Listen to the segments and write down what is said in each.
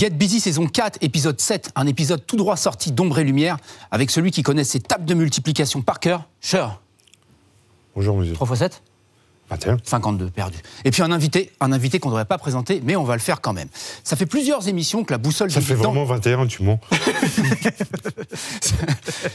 Get Busy saison 4, épisode 7, un épisode tout droit sorti d'Ombre et Lumière, avec celui qui connaît ses tables de multiplication par cœur, Cher. Bonjour, monsieur. 3 x 7 21. 52 perdu. Et puis un invité, un invité qu'on ne devrait pas présenter, mais on va le faire quand même. Ça fait plusieurs émissions que la boussole Ça fait vraiment 21, tu mens.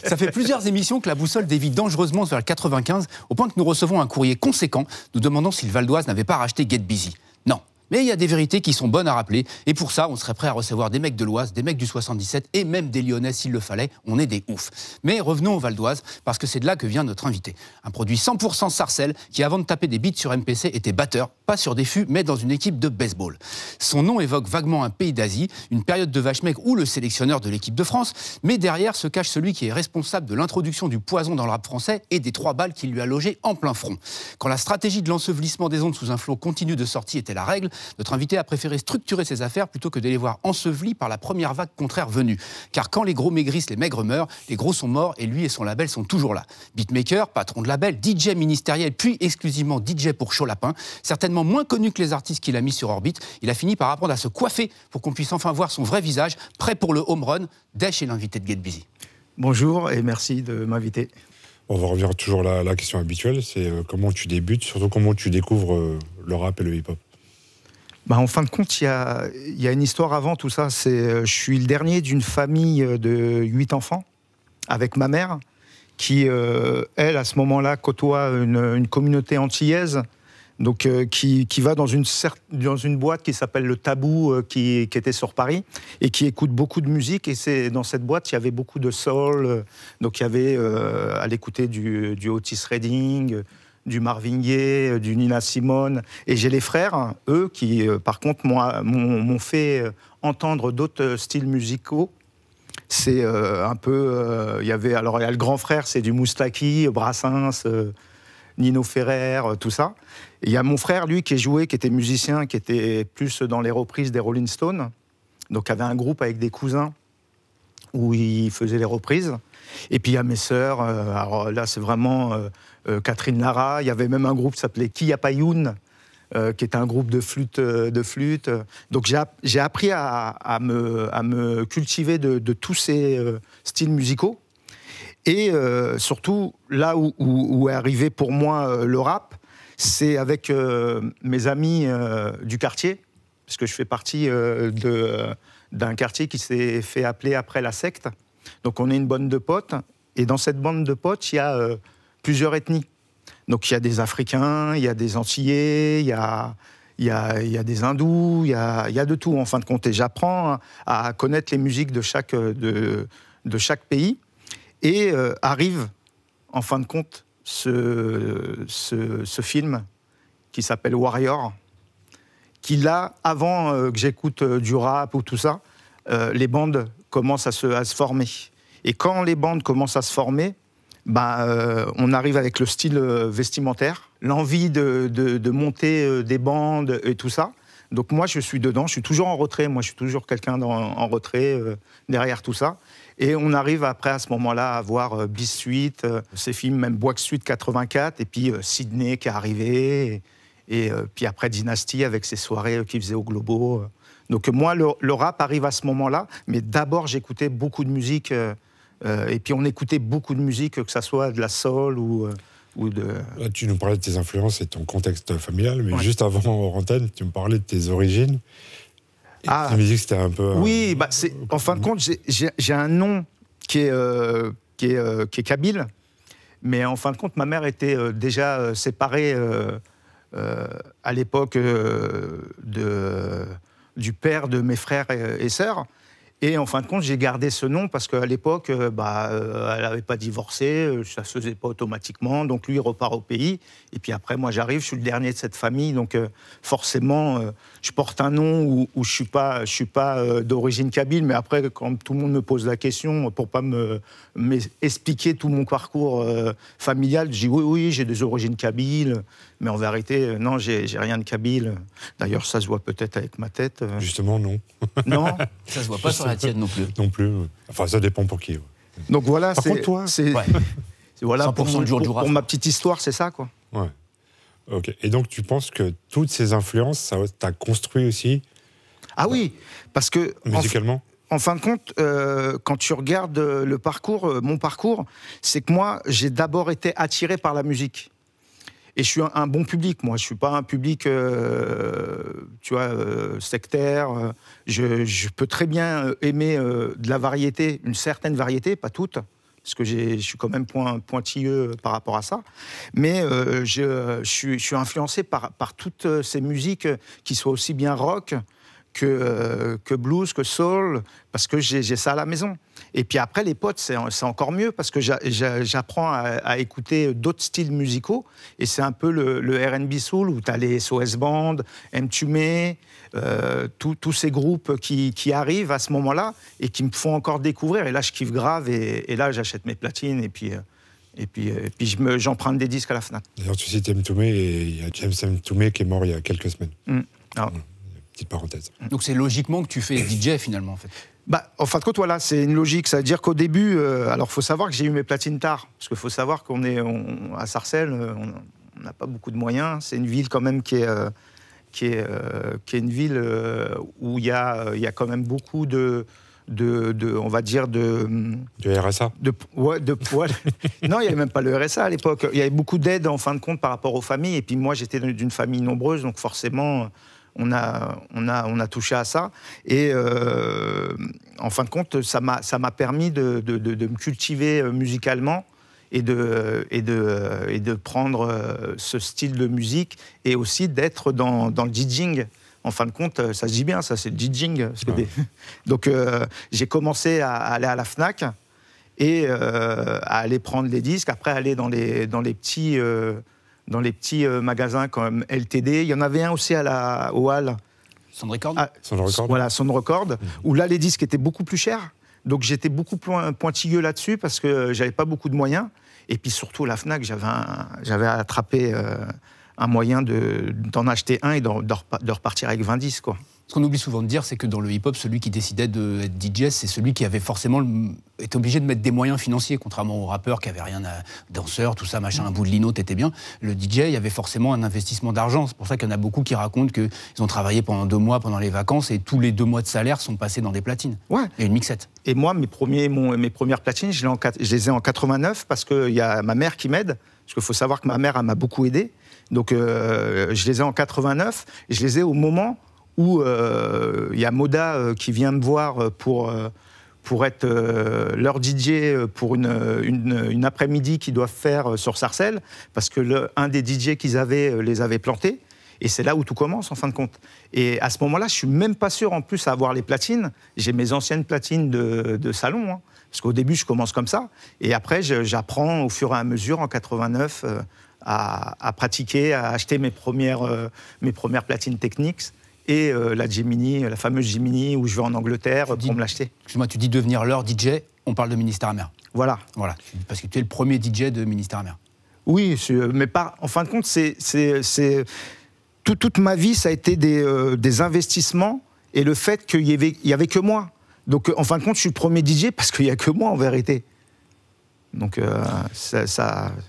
ça, fait plusieurs émissions que la boussole dévie dangereusement vers le 95, au point que nous recevons un courrier conséquent nous demandant si le Val d'Oise n'avait pas racheté Get Busy. Non, mais il y a des vérités qui sont bonnes à rappeler. Et pour ça, on serait prêt à recevoir des mecs de l'Oise, des mecs du 77 et même des Lyonnais s'il le fallait. On est des oufs. Mais revenons au Val d'Oise parce que c'est de là que vient notre invité. Un produit 100% sarcelle, qui, avant de taper des beats sur MPC, était batteur, pas sur des fûts, mais dans une équipe de baseball. Son nom évoque vaguement un pays d'Asie, une période de vache mec ou le sélectionneur de l'équipe de France. Mais derrière se cache celui qui est responsable de l'introduction du poison dans le rap français et des trois balles qu'il lui a logées en plein front. Quand la stratégie de l'ensevelissement des ondes sous un flot continu de sortie était la règle, notre invité a préféré structurer ses affaires plutôt que de les voir ensevelis par la première vague contraire venue. Car quand les gros maigrissent, les maigres meurent, les gros sont morts et lui et son label sont toujours là. Beatmaker, patron de label, DJ ministériel, puis exclusivement DJ pour lapin, certainement moins connu que les artistes qu'il a mis sur orbite, il a fini par apprendre à se coiffer pour qu'on puisse enfin voir son vrai visage, prêt pour le home run. dès est l'invité de Get Busy. Bonjour et merci de m'inviter. On va revenir toujours à la question habituelle, c'est euh, comment tu débutes, surtout comment tu découvres euh, le rap et le hip-hop. Bah, en fin de compte, il y a, une histoire avant tout ça. C'est, euh, je suis le dernier d'une famille euh, de huit enfants, avec ma mère, qui, euh, elle, à ce moment-là, côtoie une, communauté antillaise. Donc, qui, va dans une, dans une boîte qui s'appelle Le Tabou, qui, était sur Paris, et qui écoute beaucoup de musique. Et c'est dans cette boîte, il y avait beaucoup de sol, donc, il y avait, à l'écouter du, du Otis Redding, du Marvin Gaye, euh, du Nina Simone. Et j'ai les frères, hein, eux, qui, euh, par contre, m'ont fait euh, entendre d'autres styles musicaux c'est un peu. Il y avait alors il y a le grand frère, c'est du Moustaki, Brassens, Nino Ferrer, tout ça. Il y a mon frère lui qui joué, qui était musicien, qui était plus dans les reprises des Rolling Stones. Donc il avait un groupe avec des cousins où il faisait les reprises. Et puis il y a mes sœurs. alors là c'est vraiment euh, Catherine Lara. Il y avait même un groupe qui s'appelait Kiyapayoun, euh, qui est un groupe de flûte. Euh, de flûte. Donc j'ai appris à, me, à, me, cultiver de, tous ces euh, styles musicaux. Et surtout, là où, où, est arrivé pour moi le rap, c'est avec mes amis du quartier, parce que je fais partie d'un quartier qui s'est fait appeler après la secte. Donc on est une bande de potes. Et dans cette bande de potes, il y a plusieurs ethnies. Donc il y a des Africains, il y a des Antillais, il y a, il y a, y a des Hindous, il y a, y a, de tout en fin de compte. Et j'apprends à connaître les musiques de chaque, de, de chaque pays. Et euh, arrive en fin de compte ce, ce, film qui s'appelle Warrior, qui là, avant euh, que j'écoute euh, du rap ou tout ça, les bandes commencent à se former. Et quand les bandes commencent à se former, bah, euh, on arrive avec le style euh, vestimentaire, l'envie de, monter euh, des bandes et tout ça. Donc moi, je suis dedans, je suis toujours en retrait, moi je suis toujours quelqu'un en retrait derrière tout ça. Et on arrive après à ce moment-là à voir euh, Bis Suite, ces films, même Boix Suite 84, et puis Sydney qui est arrivé, et, puis après Dynasty avec ses soirées qu'il faisait au Globo. Donc moi, le, le, rap arrive à ce moment-là, mais d'abord j'écoutais beaucoup de musique euh, et puis on écoutait beaucoup de musique, que ça soit de la soul ou. Euh, de... tu nous parlais de tes influences et ton contexte familial, mais juste avant Orantène, tu me parlais de tes origines. ah, la musique, c'était un peu. Oui, bah, en fin de compte, j'ai un nom qui est, euh, qui, est, qui est kabyle, mais en fin de compte, ma mère était déjà séparée à l'époque du père de mes frères et sœurs. Et en fin de compte, j'ai gardé ce nom parce qu'à l'époque, euh, bah, euh, elle n'avait pas divorcé, euh, ça ne se faisait pas automatiquement. Donc lui, il repart au pays. Et puis après, moi, j'arrive, je suis le dernier de cette famille. Donc forcément, je porte un nom où, je ne suis pas, je suis pas d'origine kabyle. Mais après, quand tout le monde me pose la question, pour ne pas me, tout mon parcours familial, je dis oui, oui, j'ai des origines kabyles mais en vérité, euh, non, j'ai rien de kabyle. D'ailleurs, ça se voit peut-être avec ma tête. Euh. Justement, non. Non Ça se voit pas sur la tienne non plus. Non plus. Enfin, ça dépend pour qui. Donc voilà, c'est. toi. C'est voilà, pour, pour, ma petite histoire, c'est ça, quoi. Ouais. Ok. Et donc, tu penses que toutes ces influences, ça t'a construit aussi Ah oui, parce que. Musicalement en fin de compte, euh, quand tu regardes le parcours, mon parcours, c'est que moi, j'ai d'abord été attiré par la musique. Et je suis un, bon public, moi. Je suis pas un public, euh, tu vois, euh, sectaire. Je, peux très bien euh, aimer de la variété, une certaine variété, pas toute, parce que je suis quand même pointilleux par rapport à ça. Mais je, suis, influencé par, toutes ces musiques, qui soient aussi bien rock que, euh, que blues, que soul, parce que j'ai ça à la maison. Et puis après, les potes, c'est encore mieux, parce que j'apprends à, écouter d'autres styles musicaux, et c'est un peu le, le RB soul, où tu as les SOS Band, M. Euh, tous ces groupes qui, arrivent à ce moment-là, et qui me font encore découvrir, et là, je kiffe grave, et, là, j'achète mes platines, et puis... Euh, et puis, euh, j'emprunte des disques à la FNAC. D'ailleurs, tu cites M. et il y a James M. qui est mort il y a quelques semaines. Mmh. Mmh. Petite parenthèse. Donc c'est logiquement que tu fais DJ finalement en fait. Bah, en fin de compte, voilà, c'est une logique. Ça veut dire qu'au début, euh, alors faut savoir que j'ai eu mes platines tard, parce qu'il faut savoir qu'on est à Sarcelles, euh, on n'a pas beaucoup de moyens. C'est une ville quand même qui est, euh, qui est, qui est une ville où il y a, y a quand même beaucoup de, de, de, on va dire de de RSA. De, ouais, de non, il n'y avait même pas le RSA à l'époque. Il y avait beaucoup d'aide en fin de compte par rapport aux familles. Et puis moi, j'étais d'une famille nombreuse, donc forcément, on a, on a, on a touché à ça. Et euh, en fin de compte, ça m'a permis de, me cultiver euh, musicalement et de, et de, et de prendre euh, ce style de musique et aussi d'être dans, le DJing. En fin de compte, ça se dit bien, ça, c'est le DJing. Donc, j'ai commencé à, aller à la Fnac et à aller prendre les disques, après aller dans les, dans les petits dans les petits euh, magasins comme LTD. Il y en avait un aussi à la, au Hall. Son record ah, record. Voilà, son record, mmh. où là, les disques étaient beaucoup plus chers. Donc j'étais beaucoup pointilleux là-dessus parce que euh, j'avais pas beaucoup de moyens. Et puis surtout, la Fnac, j'avais attrapé euh, un moyen d'en acheter un et de, repartir avec 20 disques. Quoi. Ce qu'on oublie souvent de dire, c'est que dans le hip-hop, celui qui décidait d'être DJ, c'est celui qui avait forcément est obligé de mettre des moyens financiers, contrairement au rappeur qui avait rien à danseur, tout ça, machin, un bout de lino, t'étais bien. Le DJ, il y avait forcément un investissement d'argent. C'est pour ça qu'il y en a beaucoup qui racontent qu'ils ont travaillé pendant deux mois pendant les vacances et tous les deux mois de salaire sont passés dans des platines. Ouais. Et une mixette. Et moi, mes, premiers, mes premières platines, je les, ai en 89 parce qu'il y a ma mère qui m'aide. Parce qu'il faut savoir que ma mère, m'a beaucoup aidé. Donc, euh, je les ai en 89. Et je les ai au moment où euh, il y a Moda euh, qui vient me voir pour euh, pour être leur DJ pour une, une, après-midi qu'ils doivent faire sur Sarcelles, parce que un des DJ qu'ils avaient les avait plantés. Et c'est là où tout commence, en fin de compte. Et à ce moment-là, je suis même pas sûr, en plus, à avoir les platines. J'ai mes anciennes platines de, de salon. Hein, parce qu'au début, je commence comme ça. Et après, j'apprends au fur et à mesure, en 89, à, à, pratiquer, à acheter mes premières, mes premières platines techniques et euh, la Gemini, la fameuse Gemini où je vais en Angleterre euh, pour me l'acheter. Excuse-moi, tu dis devenir leur DJ, on parle de Ministère Amer. Voilà. Voilà, parce que tu es le premier DJ de Ministère Amer. Oui, euh, mais pas, en fin de compte, c'est, c'est, toute ma vie, ça a été des, des investissements et le fait qu'il n'y avait, y avait que moi. Donc, en fin de compte, je suis le premier DJ parce qu'il n'y a que moi en vérité. Donc euh, ça,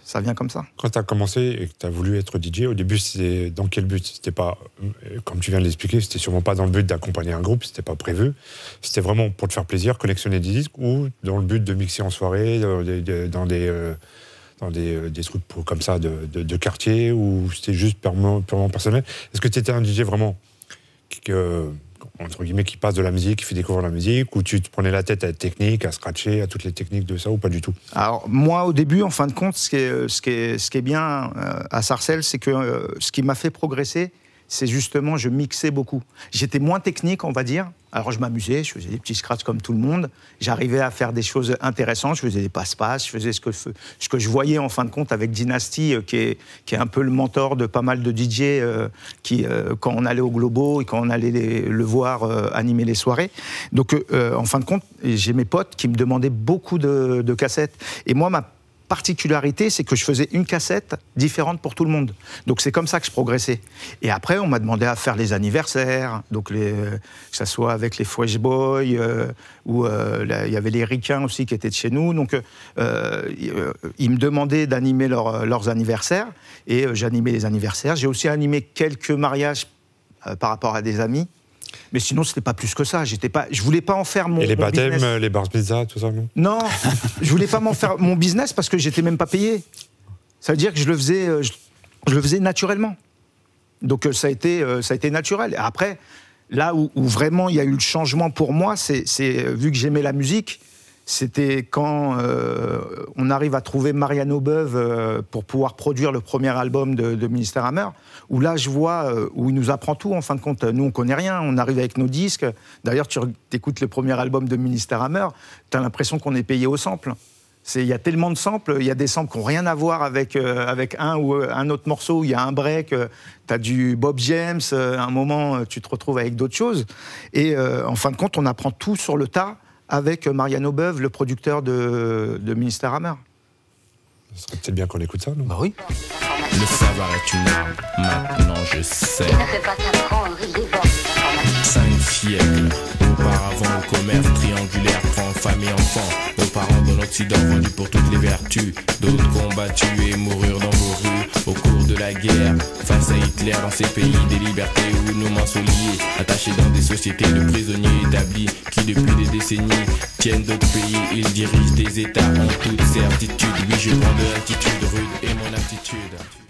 ça, vient comme ça. Quand tu as commencé et que tu as voulu être DJ, au début, c'est dans quel but C'était pas, euh, comme tu viens de l'expliquer, c'était sûrement pas dans le but d'accompagner un groupe, c'était pas prévu. C'était vraiment pour te faire plaisir, collectionner des disques ou dans le but de mixer en soirée, euh, dans des, dans des, trucs comme ça de, de, quartier ou c'était juste purement, purement personnel Est-ce que tu étais un DJ vraiment que, entre guillemets, qui passe de la musique, qui fait découvrir la musique, ou tu te prenais la tête à la technique, à scratcher, à toutes les techniques de ça, ou pas du tout Alors, moi, au début, en fin de compte, ce qui est, ce qui est, ce qui est bien euh, à Sarcelles, c'est que euh, ce qui m'a fait progresser, c'est justement, je mixais beaucoup. J'étais moins technique, on va dire. Alors je m'amusais, je faisais des petits scratchs comme tout le monde. J'arrivais à faire des choses intéressantes, je faisais des passe-passe, je faisais ce que, je voyais en fin de compte avec Dynasty, euh, qui, est, un peu le mentor de pas mal de DJ, euh, qui, euh, quand on allait au Globo et quand on allait le voir animer les soirées. Donc en fin de compte, j'ai mes potes qui me demandaient beaucoup de, de cassettes. Et moi, ma particularité, c'est que je faisais une cassette différente pour tout le monde. Donc c'est comme ça que je progressais. Et après, on m'a demandé à faire les anniversaires, donc les, euh, que ça soit avec les Fresh Boys, euh, ou euh, il y avait les Ricains aussi qui étaient de chez nous. Donc ils me demandaient d'animer leurs anniversaires, et j'animais les anniversaires. J'ai aussi animé quelques mariages par rapport à des amis. Mais sinon, c'était pas plus que ça. J'étais pas, je voulais pas en faire mon. Et les baptêmes, euh, les bars pizza, tout ça, non Non, je voulais pas m'en faire mon business parce que j'étais même pas payé. Ça veut dire que je le faisais, euh, je, le faisais naturellement. Donc euh, ça a été, ça a été naturel. Après, là où vraiment il y a eu le changement pour moi, c'est vu que j'aimais la musique c'était quand euh, on arrive à trouver Mariano Beuve euh, pour pouvoir produire le premier album de, de Ministère Hammer, où là je vois, euh, où il nous apprend tout en fin de compte. Nous on connaît rien, on arrive avec nos disques. D'ailleurs, tu écoutes le premier album de Ministère Hammer, tu as l'impression qu'on est payé au sample. Il y a tellement de samples, il y a des samples qui n'ont rien à voir avec, avec un ou un autre morceau, il y a un break, tu as du Bob James, un moment tu te retrouves avec d'autres choses. Et en fin de compte, on apprend tout sur le tas avec Mariano Beuve, le producteur de, de Ministère Hammer. Ce serait peut-être bien qu'on écoute ça, non Ah oui. Le savoir est une arme, maintenant je sais. Ça ne fait pas Cinq siècles, auparavant au commerce triangulaire, prend femme et enfant, aux parents de l'Occident vendus pour toutes les vertus, d'autres combattus et moururent dans vos rues au cours de la guerre. Face à Hitler dans ces pays des libertés où nos men attachés dans des sociétés de prisonniers établis qui depuis des décennies tiennent d'autres pays. Ils dirigent des États en toute certitude. Oui, je prends de l'attitude rude et mon aptitude.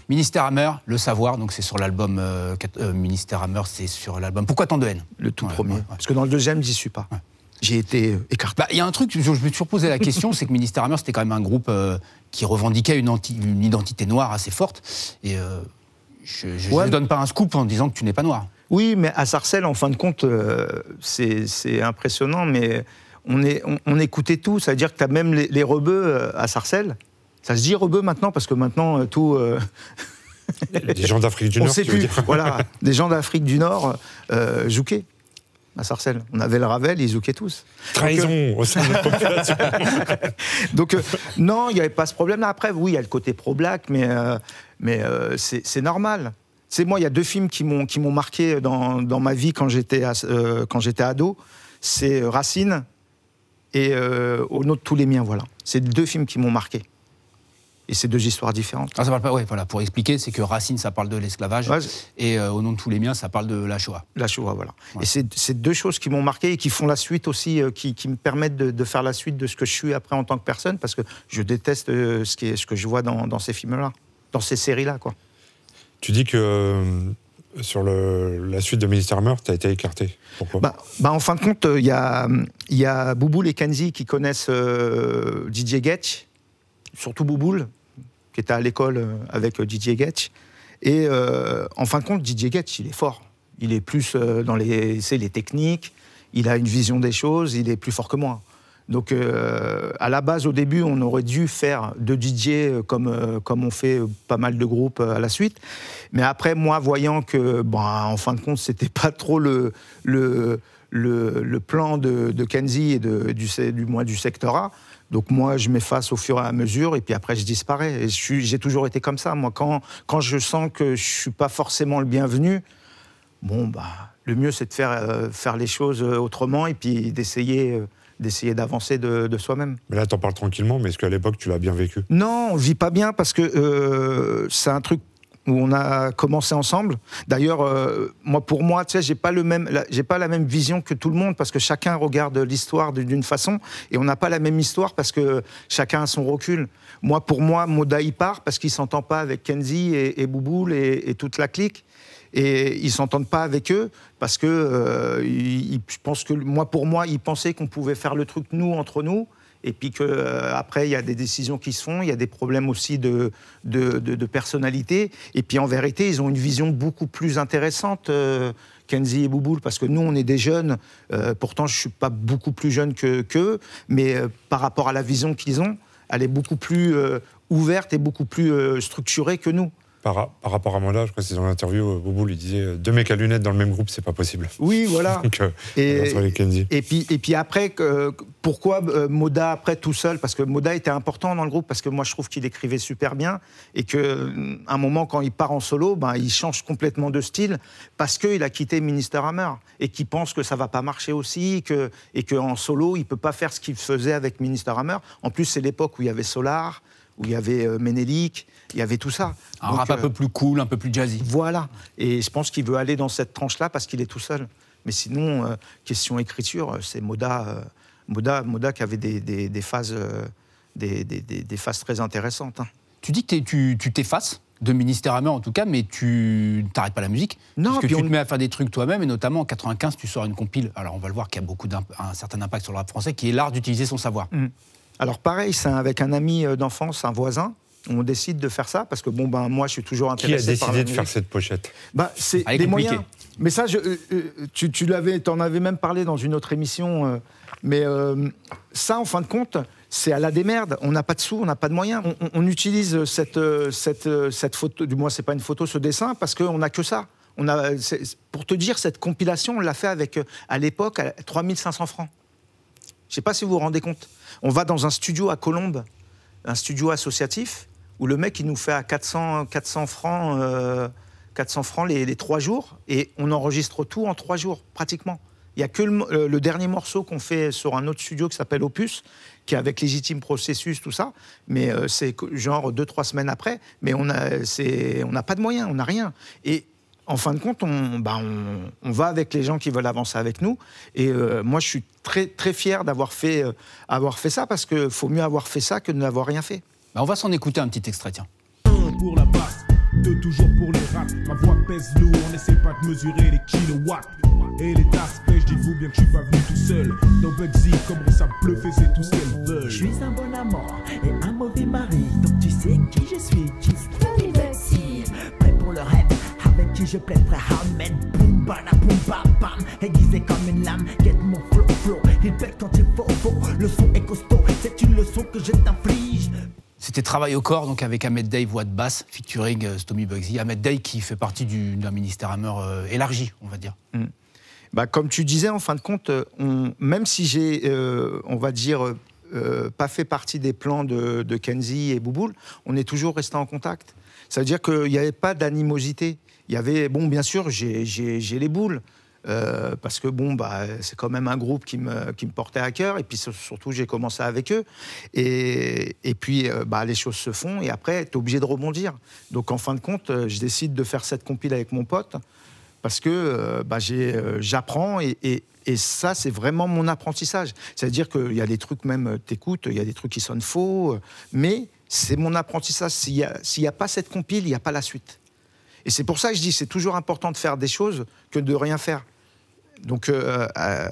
Ministère Hammer, le savoir, donc c'est sur l'album euh, euh, Ministère Hammer, c'est sur l'album. Pourquoi tant de haine Le tout premier. Parce que dans le deuxième, j'y suis pas j'ai été euh, écarté. Bah, il y a un truc, je, me suis toujours posé la question, c'est que Ministère Hammer, c'était quand même un groupe qui revendiquait une, une, identité noire assez forte. Et euh, je ne donne pas un scoop en disant que tu n'es pas noir. Oui, mais à Sarcelles, en fin de compte, euh, c'est impressionnant, mais on, est, on, écoutait tout. Ça veut dire que tu as même les, rebeux euh, à Sarcelles. Ça se dit rebeux maintenant, parce que maintenant, tout. Des gens d'Afrique du Nord. On sait plus. Voilà, des gens d'Afrique du Nord, euh, à Sarcelles. On avait le Ravel, ils zookaient tous. Trahison euh, la population. Donc, euh, non, il n'y avait pas ce problème-là. Après, oui, il y a le côté pro-black, mais, euh, mais c'est normal. C'est moi, il y a deux films qui m'ont qui m'ont marqué dans, dans, ma vie quand j'étais quand j'étais ado. C'est Racine et Au nom de tous les miens, voilà. C'est deux films qui m'ont marqué et c'est deux histoires différentes. Ah, ça parle pas, voilà, pour expliquer, c'est que Racine, ça parle de l'esclavage, et euh, Au nom de tous les miens, ça parle de la Shoah. La Shoah, voilà. Et c'est deux choses qui m'ont marqué et qui font la suite aussi, euh, qui, me permettent de, faire la suite de ce que je suis après en tant que personne, parce que je déteste euh, ce, qui est, ce que je vois dans, ces films-là, dans ces séries-là, quoi. Tu dis que sur le, la suite de Minister Meurt, tu as été écarté. Pourquoi bah, bah, En fin de compte, il y a, y et Kenzie qui connaissent Didier DJ Getch, surtout Bouboul, qui était à l'école euh, avec euh, Didier Getch. Et euh, en fin de compte, Didier Getch, il est fort. Il est plus dans les, les techniques, il a une vision des choses, il est plus fort que moi. Donc, à la base, au début, on aurait dû faire de Didier comme, comme on fait pas mal de groupes à la suite. Mais après, moi, voyant que, bon bah, en fin de compte, c'était pas trop le, le, le, le plan de, de Kenzie et de, du, du, moins du Donc moi, je m'efface au fur et à mesure, et puis après, je disparais. Et j'ai toujours été comme ça. Moi, quand, quand je sens que je suis pas forcément le bienvenu, bon, bah, le mieux, c'est de faire, euh, faire les choses euh, autrement, et puis d'essayer... Euh, d'essayer d'avancer de, de soi-même. Mais là, en parles tranquillement, mais est-ce qu'à l'époque, tu l'as bien vécu Non, on vit pas bien parce que c'est un truc où on a commencé ensemble. D'ailleurs, euh, moi, pour moi, tu sais, j'ai pas même, j'ai pas la même vision que tout le monde parce que chacun regarde l'histoire d'une façon et on n'a pas la même histoire parce que chacun a son recul. Moi, pour moi, Moda il part parce qu'il s'entend pas avec Kenzie et, et Bouboul et, toute la clique et ils s'entendent pas avec eux parce que euh, que moi, pour moi, ils pensaient qu'on pouvait faire le truc nous entre nous et puis qu'après euh, il y a des décisions qui se font, il y a des problèmes aussi de, de, personnalité, et puis en vérité ils ont une vision beaucoup plus intéressante. Euh, Kenzie et Bouboule parce que nous, on est des jeunes. Euh, pourtant, je ne suis pas beaucoup plus jeune qu'eux, mais par rapport à la vision qu'ils ont, elle est beaucoup plus ouverte et beaucoup plus structurée que nous par, rapport à crois que je dans l'interview, euh, Boubou lui disait euh, deux mecs à lunettes dans le même groupe, c'est pas possible. Oui, voilà. Euh, et, puis, et puis après, pourquoi Moda après tout seul Parce que Moda était important dans le groupe, parce que moi je trouve qu'il écrivait super bien et qu'à un moment, quand il part en solo, ben, il change complètement de style parce qu'il a quitté Minister Hammer et qu'il pense que ça va pas marcher aussi que, et qu'en solo, il peut pas faire ce qu'il faisait avec Minister Hammer. En plus, c'est l'époque où il y avait Solar, où il y avait Menelik, il y avait tout ça. Un rap un peu plus cool, un peu plus jazzy. Voilà. Et je pense qu'il veut aller dans cette tranche-là parce qu'il est tout seul. Mais sinon, euh, question écriture, euh, c'est Moda, euh, Moda, Moda qui avait des, phases, des, phases très intéressantes. Hein. Tu dis que tu t'effaces de ministère à main en tout cas, mais tu t'arrêtes pas la musique. Non, parce que tu on... te mets à faire des trucs toi-même, et notamment en 95, tu sors une compile. Alors on va le voir qui a beaucoup un, certain impact sur le rap français, qui est l'art d'utiliser son savoir. Mm. Alors pareil, c'est avec un ami d'enfance, un voisin, on décide de faire ça parce que bon ben moi je suis toujours intéressé. Qui a décidé de faire cette pochette bah, c'est des ah, moyens. Mais ça, euh, euh, tu, tu l'avais, avais même parlé dans une autre émission. Euh, mais ça, en fin de compte, c'est à la démerde. On n'a pas de sous, on n'a pas de moyens. On, utilise cette, cette, cette, photo, du moins c'est pas une photo, ce dessin, parce qu'on n'a que ça. On a, pour te dire, cette compilation, on l'a fait avec, à l'époque, à 3500 francs. Je ne sais pas si vous vous rendez compte. On va dans un studio à Colombes, un studio associatif, où le mec, il nous fait à 400, francs, 400 euh, francs les, trois jours, et on enregistre tout en trois jours, pratiquement. Il n'y a que le, dernier morceau qu'on fait sur un autre studio qui s'appelle Opus, qui est avec Légitime Processus, tout ça, mais euh, c'est genre deux, trois semaines après, mais on n'a pas de moyens, on n'a rien. Et en fin de compte, on, bah, va avec les gens qui veulent avancer avec nous. Et euh, moi, je suis très, très fier d'avoir fait, fait ça, parce qu'il faut mieux avoir fait ça que de n'avoir rien fait. Bah, on va s'en écouter un petit extrait, tiens. Pour la basse, deux toujours pour les rats. Ma voix pèse lourd, on essaie pas de mesurer les kilowatts. Et les tasses pêche, dites-vous bien que je suis pas venu tout seul. Dans Bugsy, comme à bluffer, c'est tout ce qu'elle veut Je suis un bon amant et un mauvais mari. Donc tu sais qui je suis, qui Tony Prêt pour le rêve, avec qui je plaide, frère Ahmed. Boum, bada, boum, bam, bam. Aiguisé comme une lame, guette mon flow, flow. Il pète quand il faut, faut. Le son est costaud, c'est une leçon que je t'inflige. C'était Travail au corps, donc avec Ahmed Day, voix de basse, featuring euh, Bugsy. Ahmed Day qui fait partie d'un ministère Hammer euh, élargi, on va dire. Hmm. Bah, comme tu disais, en fin de compte, euh, même si j'ai, euh, on va dire, pas fait partie des plans de, Kenzie et Bouboule, on est toujours resté en contact. Ça veut dire qu'il n'y avait pas d'animosité. Il y avait, bon, bien sûr, j'ai les boules. Euh, parce que bon, bah, c'est quand même un groupe qui me, portait à cœur. Et puis surtout, j'ai commencé avec eux. Et, et puis, euh, bah, les choses se font. Et après, tu es obligé de rebondir. Donc, en fin de compte, euh, je décide de faire cette compile avec mon pote parce que bah, j'apprends et, ça, c'est vraiment mon apprentissage. C'est-à-dire qu'il y a des trucs, même, t'écoutes, il y a des trucs qui sonnent faux, mais c'est mon apprentissage. S'il n'y a, a pas cette compile, il n'y a pas la suite. Et c'est pour ça que je dis, c'est toujours important de faire des choses que de rien faire. Donc, euh, euh,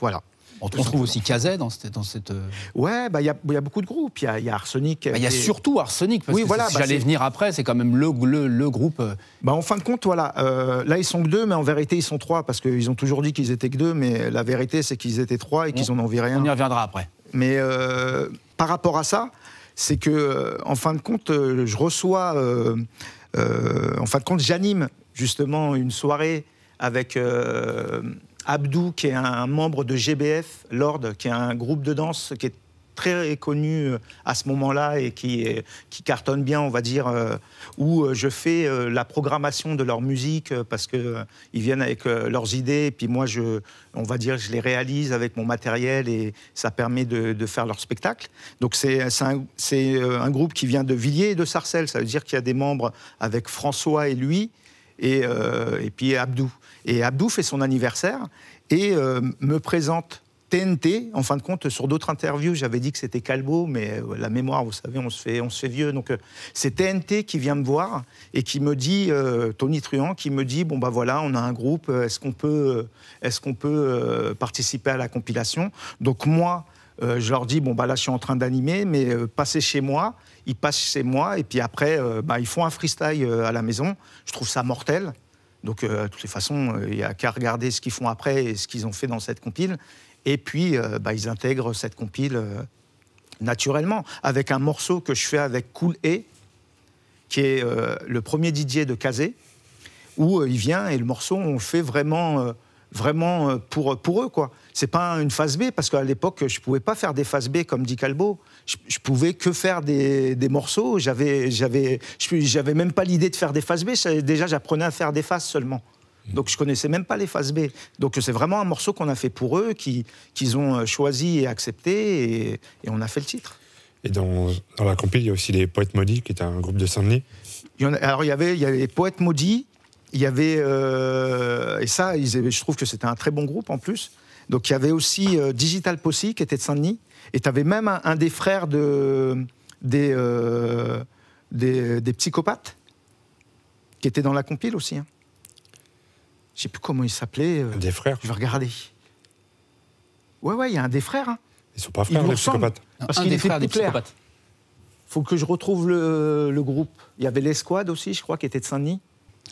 voilà. On trouve aussi Kazet dans cette. Dans cette... Euh, ouais, bah, il bah, y, y, a beaucoup de groupes. Il y a, y Arsenic. Il y a bah, surtout Arsenic, parce oui, que voilà, si bah, j'allais venir après, c'est quand même le, le, groupe. en fin de compte, voilà. là, ils sont que deux, mais en vérité, ils sont trois, parce qu'ils ont toujours dit qu'ils étaient que deux, mais la vérité, c'est qu'ils étaient trois et qu'ils n'en ont envie rien. On y reviendra après. Mais par rapport à ça, c'est que, en fin de compte, je reçois. Euh, en fin de compte, j'anime justement une soirée avec euh, Abdou, qui est un, membre de GBF, Lord, qui est un groupe de danse qui très connu euh, à ce moment-là et qui, qui cartonne bien, on va dire, euh, où euh, je fais la programmation de leur musique parce qu'ils viennent avec leurs idées et puis moi, je, on va dire, je les réalise avec mon matériel et ça permet de, faire leur spectacle. Donc c'est un, un groupe qui vient de Villiers et de Sarcelles, ça veut dire qu'il y a des membres avec François et lui. Et, puis Abdou. Et Abdou fait son anniversaire et me présente TNT, en fin de compte, sur d'autres interviews, j'avais dit que c'était Calbo, mais euh, la mémoire, vous savez, on se fait, on vieux. Donc, euh, c'est TNT qui vient me voir et qui me dit, euh, Tony Truant, qui me dit, bon, bah voilà, on a un groupe, est-ce qu'on peut, est-ce qu'on peut participer à la compilation Donc, moi, je leur dis, bon, bah là, je suis en train d'animer, mais passez chez moi. Ils passent chez moi et puis après, bah, ils font un freestyle à la maison. Je trouve ça mortel. Donc, de toutes les façons, il n'y a qu'à regarder ce qu'ils font après et ce qu'ils ont fait dans cette compile. Et puis, euh, bah, ils intègrent cette compile euh, naturellement, avec un morceau que je fais avec Cool E, qui est euh, le premier Didier de Kazé, où il vient et le morceau, on le fait vraiment, vraiment pour, pour eux. Ce n'est pas une phase B, parce qu'à l'époque, je ne pouvais pas faire des phases B comme dit Calbo. Je, ne pouvais que faire des, des morceaux. J'avais, j'avais, j'avais même pas l'idée de faire des phases B. Déjà, j'apprenais à faire des phases seulement. Donc je connaissais même pas les phases B. Donc c'est vraiment un morceau qu'on a fait pour eux, qu'ils ont euh, choisi et accepté, et, et, on a fait le titre. Et dans, la compil, il y a aussi les Poètes Maudits, qui est un groupe de Saint-Denis. alors il y avait il y les Poètes Maudits, il y avait euh, et ça, ils je trouve que c'était un très bon groupe en plus. Donc il y avait aussi euh, Digital Posse qui était de Saint-Denis, et tu avais même un, des frères de des, des, psychopathes qui était dans la compile aussi. Hein je sais plus comment il s'appelait. Euh, des frères. Je vais regarder. Ouais, ouais, il y a un des frères. Hein. Ils sont pas frères, les psychopathes. Parce qu'il des frères, des psychopathes. Il Faut que je retrouve le, groupe. Il y avait l'escouade aussi, je crois, qui était de Saint-Denis.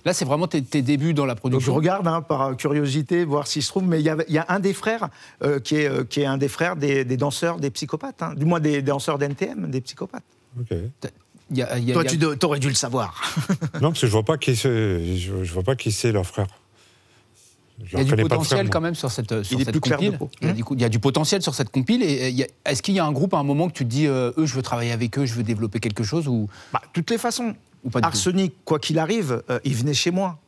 Là, c'est vraiment tes, débuts dans la production. je regarde hein, par curiosité, voir s'il se trouve, mais il y, a un des frères euh, qui, est, euh, qui, est, un des frères des, danseurs des psychopathes, hein. du moins des, danseurs d'NTM, des psychopathes. Ok. – Toi, tu aurais dû le savoir. non, parce que je vois pas qui, je vois pas qui c'est leur frère il y a du potentiel quand même sur cette, sur il cette compile. Il y, a du, potentiel sur cette compile. est-ce qu'il y a un groupe à un moment que tu te dis, euh, eux, je veux travailler avec eux, je veux développer quelque chose ou bah, toutes les façons. Ou Arsenic, quoi qu'il arrive, euh, il venait chez moi.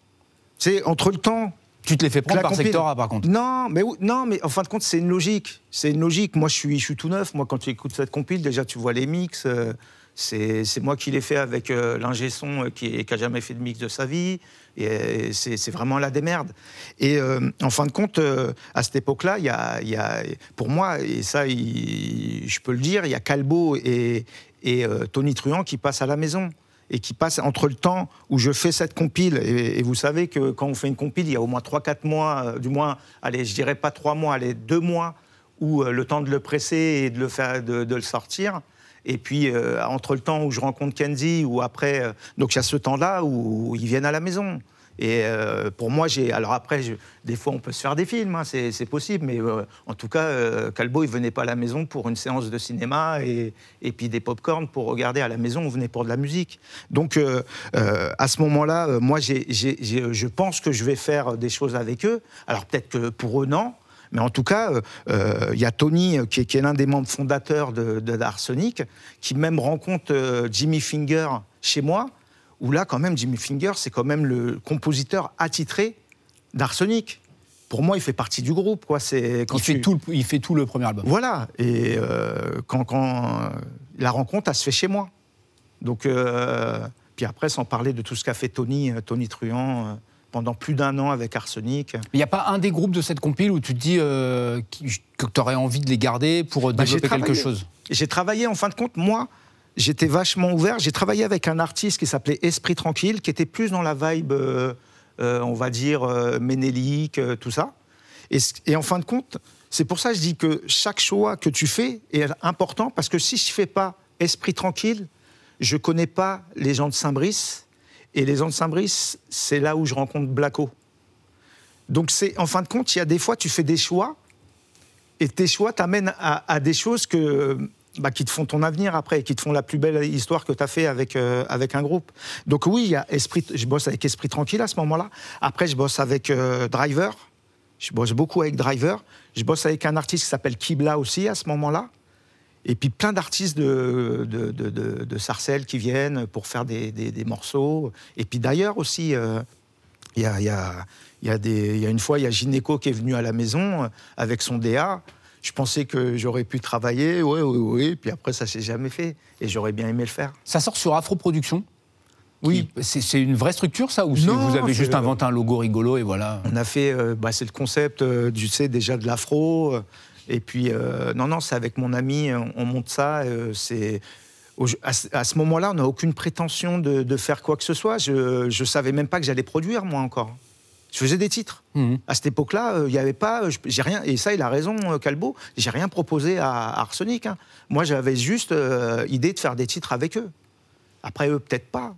C'est entre le temps. Tu te les fais prendre par sectora, par contre. Non, mais non, mais en fin de compte, c'est une logique. C'est une logique. Moi, je suis, je suis tout neuf. Moi, quand tu écoutes cette compile, déjà, tu vois les mix. Euh, c'est moi qui l'ai fait avec l'ingé son qui n'a jamais fait de mix de sa vie c'est vraiment la démerde. Et euh, en fin de compte, euh, à cette époque-là, il y a, pour moi, et ça, je peux le dire, il y a Calbo et, euh, Tony Truant qui passent à la maison et qui passent entre le temps où je fais cette compile. Et, vous savez que quand on fait une compile, il y a au moins 3-4 mois, du moins, allez, je dirais pas 3 mois, allez, 2 mois, où le temps de le presser et de le, faire, de le sortir, et puis, euh, entre le temps où je rencontre Kenzie, ou après, euh, donc il y a ce temps-là où, ils viennent à la maison. Et euh, pour moi, j'ai. Alors après, des fois, on peut se faire des films, hein, c'est possible, mais en tout cas, Calbo, il venait pas à la maison pour une séance de cinéma et, puis des pop-corn pour regarder à la maison, on venait pour de la musique. Donc, à ce moment-là, moi, je pense que je vais faire des choses avec eux. Alors peut-être que pour eux, non. Mais en tout cas, euh, euh, il y a Tony, euh, qui est, l'un des membres fondateurs de, qui même rencontre Jimmy Finger chez moi, où là, quand même, Jimmy Finger, c'est quand même le compositeur attitré d'Arsenic. Pour moi, il fait partie du groupe. Quoi. C'est, quand il, fait tout le, il fait tout le premier album. Voilà. Et quand, quand, la rencontre, elle se fait chez moi. Donc, puis après, sans parler de tout ce qu'a fait Tony, Tony Truant pendant plus d'un an avec Arsenic. Il n'y a pas un des groupes de cette compile où tu te dis euh, que tu aurais envie de les garder pour euh, bah, développer quelque chose J'ai travaillé, en fin de compte, moi, j'étais vachement ouvert. J'ai travaillé avec un artiste qui s'appelait Esprit Tranquille, qui était plus dans la vibe, euh, on va dire, ménélique, tout ça. Et, et, en fin de compte, c'est pour ça que je dis que chaque choix que tu fais est important, parce que si je ne fais pas Esprit Tranquille, je ne connais pas les gens de Saint-Brice et les Andes Saint-Brice, c'est là où je rencontre Blaco. Donc, c'est en fin de compte, il y a des fois, tu fais des choix, et tes choix t'amènent à, des choses que, bah, qui te font ton avenir après, qui te font la plus belle histoire que tu as fait avec, euh, avec un groupe. Donc, oui, esprit, je bosse avec Esprit Tranquille à ce moment-là. Après, je bosse avec euh, Driver. Je bosse beaucoup avec Driver. Je bosse avec un artiste qui s'appelle Kibla aussi à ce moment-là. Et puis plein d'artistes de, de, de, Sarcelles qui viennent pour faire des, des, morceaux. Et puis d'ailleurs aussi, euh, il y, a, y, a, y, a, une fois, il y a Gineco qui est venu à la maison euh, avec son DA. Je pensais que j'aurais pu travailler, oui, oui, oui. Puis après, ça s'est jamais fait. Et j'aurais bien aimé le faire. Ça sort sur Afro Production. oui. C'est une vraie structure, ça Ou vous avez juste inventé un logo rigolo et voilà On a fait, euh, bah, c'est le concept, euh, tu sais, déjà de l'afro. Et puis, euh, non, non, c'est avec mon ami, on monte ça. Euh, c'est à ce moment-là, on n'a aucune prétention de, faire quoi que ce soit. Je ne savais même pas que j'allais produire, moi encore. Je faisais des titres. Mhm. À cette époque-là, euh, il n'y avait pas. J'ai rien. Et ça, il a raison, Calbo. J'ai rien proposé à, Arsenic. Hein. Moi, j'avais juste idée de faire des titres avec eux. Après eux, peut-être pas.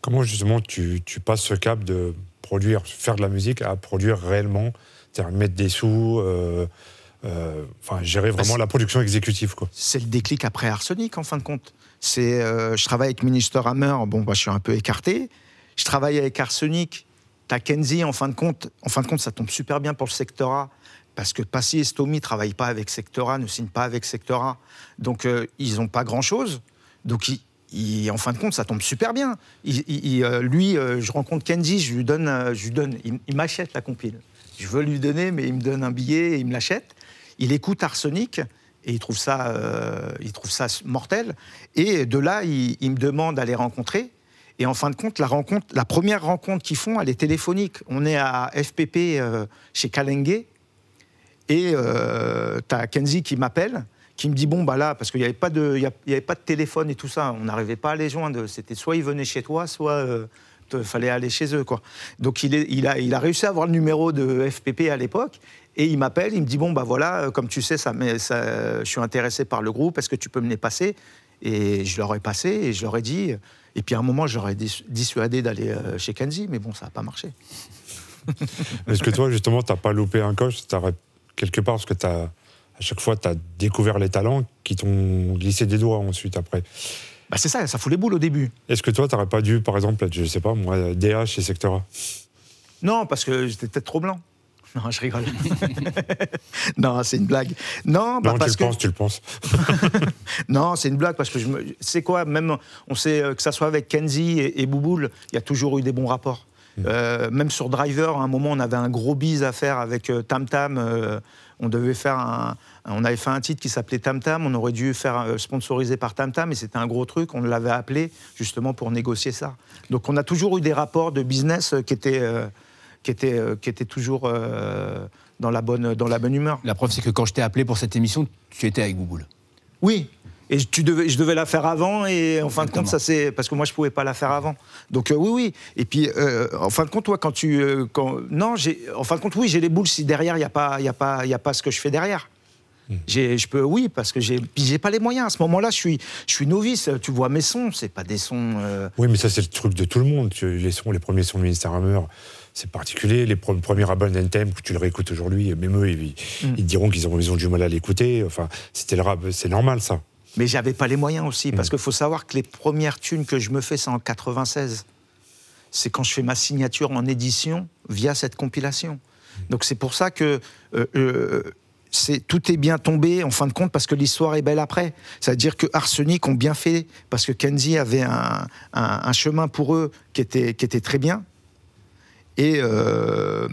Comment justement tu, passes ce cap de produire, faire de la musique à produire réellement, c'est-à-dire mettre des sous, euh, enfin, gérer vraiment bah, la production exécutive. C'est le déclic après Arsenic, en fin de compte. C'est, euh, je travaille avec Minister Hammer, bon, bah, je suis un peu écarté. Je travaille avec Arsenic, T'as Kenzie, en fin de compte, en fin de compte, ça tombe super bien pour le secteur A. Parce que Passy et Stomy ne travaillent pas avec secteur A, ne signent pas avec secteur A. Donc, euh, ils n'ont pas grand-chose. Donc, en fin de compte, ça tombe super bien. Il, lui, je rencontre Kenzie, je lui donne, je lui donne il, il m'achète la compile. Je veux lui donner, mais il me donne un billet et il me l'achète. Il écoute Arsenic et il trouve ça, euh, il trouve ça mortel. Et de là, il, me demande à les rencontrer. Et en fin de compte, la, rencontre, la première rencontre qu'ils font, elle est téléphonique. On est à FPP euh, chez Kalengue. Et euh, tu as Kenzie qui m'appelle, qui me dit Bon, bah là, parce qu'il n'y avait, pas de, avait pas de téléphone et tout ça, on n'arrivait pas à les joindre. C'était soit ils venaient chez toi, soit il fallait aller chez eux. Quoi. Donc il a réussi à avoir le numéro de FPP à l'époque. Et il m'appelle, il me dit bon bah voilà, euh, comme tu sais, ça, ça, je suis intéressé par le groupe, est-ce que tu peux me les passer Et je leur ai passé et je leur ai dit. Euh, et puis à un moment, j'aurais dissuadé d'aller euh, chez Kenzie, mais bon, ça n'a pas marché. est-ce que toi, justement, tu n'as pas loupé un coche Quelque part, parce que as, à chaque fois, tu as découvert les talents qui t'ont glissé des doigts ensuite après. Bah c'est ça, ça fout les boules au début. Est-ce que toi, tu n'aurais pas dû, par exemple, être, je sais pas, moi, DH et Secteur Non, parce que j'étais peut-être trop blanc. Non, je rigole. non, c'est une blague. Non, bah, tu le penses, tu le penses. non, c'est une blague parce que je me... c'est quoi Même, on sait euh, que ça soit avec Kenzie et, et Bouboule, il y a toujours eu des bons rapports. Mm. Euh, même sur Driver, à un moment, on avait un gros bise à faire avec euh, Tam Tam. on devait faire un, on avait fait un titre qui s'appelait Tam Tam. On aurait dû faire sponsorisé par Tam Tam, et c'était un gros truc. On l'avait appelé justement pour négocier ça. Donc, on a toujours eu des rapports de business qui étaient qui était, euh, qui était toujours euh, dans, la bonne, dans la bonne humeur. La preuve, c'est que quand je t'ai appelé pour cette émission, tu étais avec Google. Oui, et tu devais, je devais la faire avant, et en fin de compte, ça c'est parce que moi je pouvais pas la faire avant. Donc euh, oui, oui. Et puis en fin de compte, toi, quand tu, quand non, j'ai, en fin de compte, oui, j'ai les boules si derrière il y a pas, il y a pas, il y a pas ce que je fais derrière. Hmm. Je peux, oui, parce que j'ai, puis j'ai pas les moyens. À ce moment-là, je suis, je suis novice. Tu vois mes sons, c'est pas des sons. Oui, mais ça c'est le truc de tout le monde. Les sons, les premiers sons du Ministère Hammer c'est particulier. Les premiers rabats d'un que tu leur écoutes aujourd'hui, même eux, ils, mm. diront qu'ils ont, du mal à l'écouter. Enfin, c'était le rap, c'est normal ça. Mais j'avais pas les moyens aussi, mm. parce qu'il faut savoir que les premières tunes que je me fais, c'est en 96. C'est quand je fais ma signature en édition via cette compilation. Mm. Donc c'est pour ça que euh, euh, tout est bien tombé en fin de compte parce que l'histoire est belle après. C'est-à-dire que Arsenic ont bien fait parce que Kenzie avait un, chemin pour eux qui était très bien. Et euh,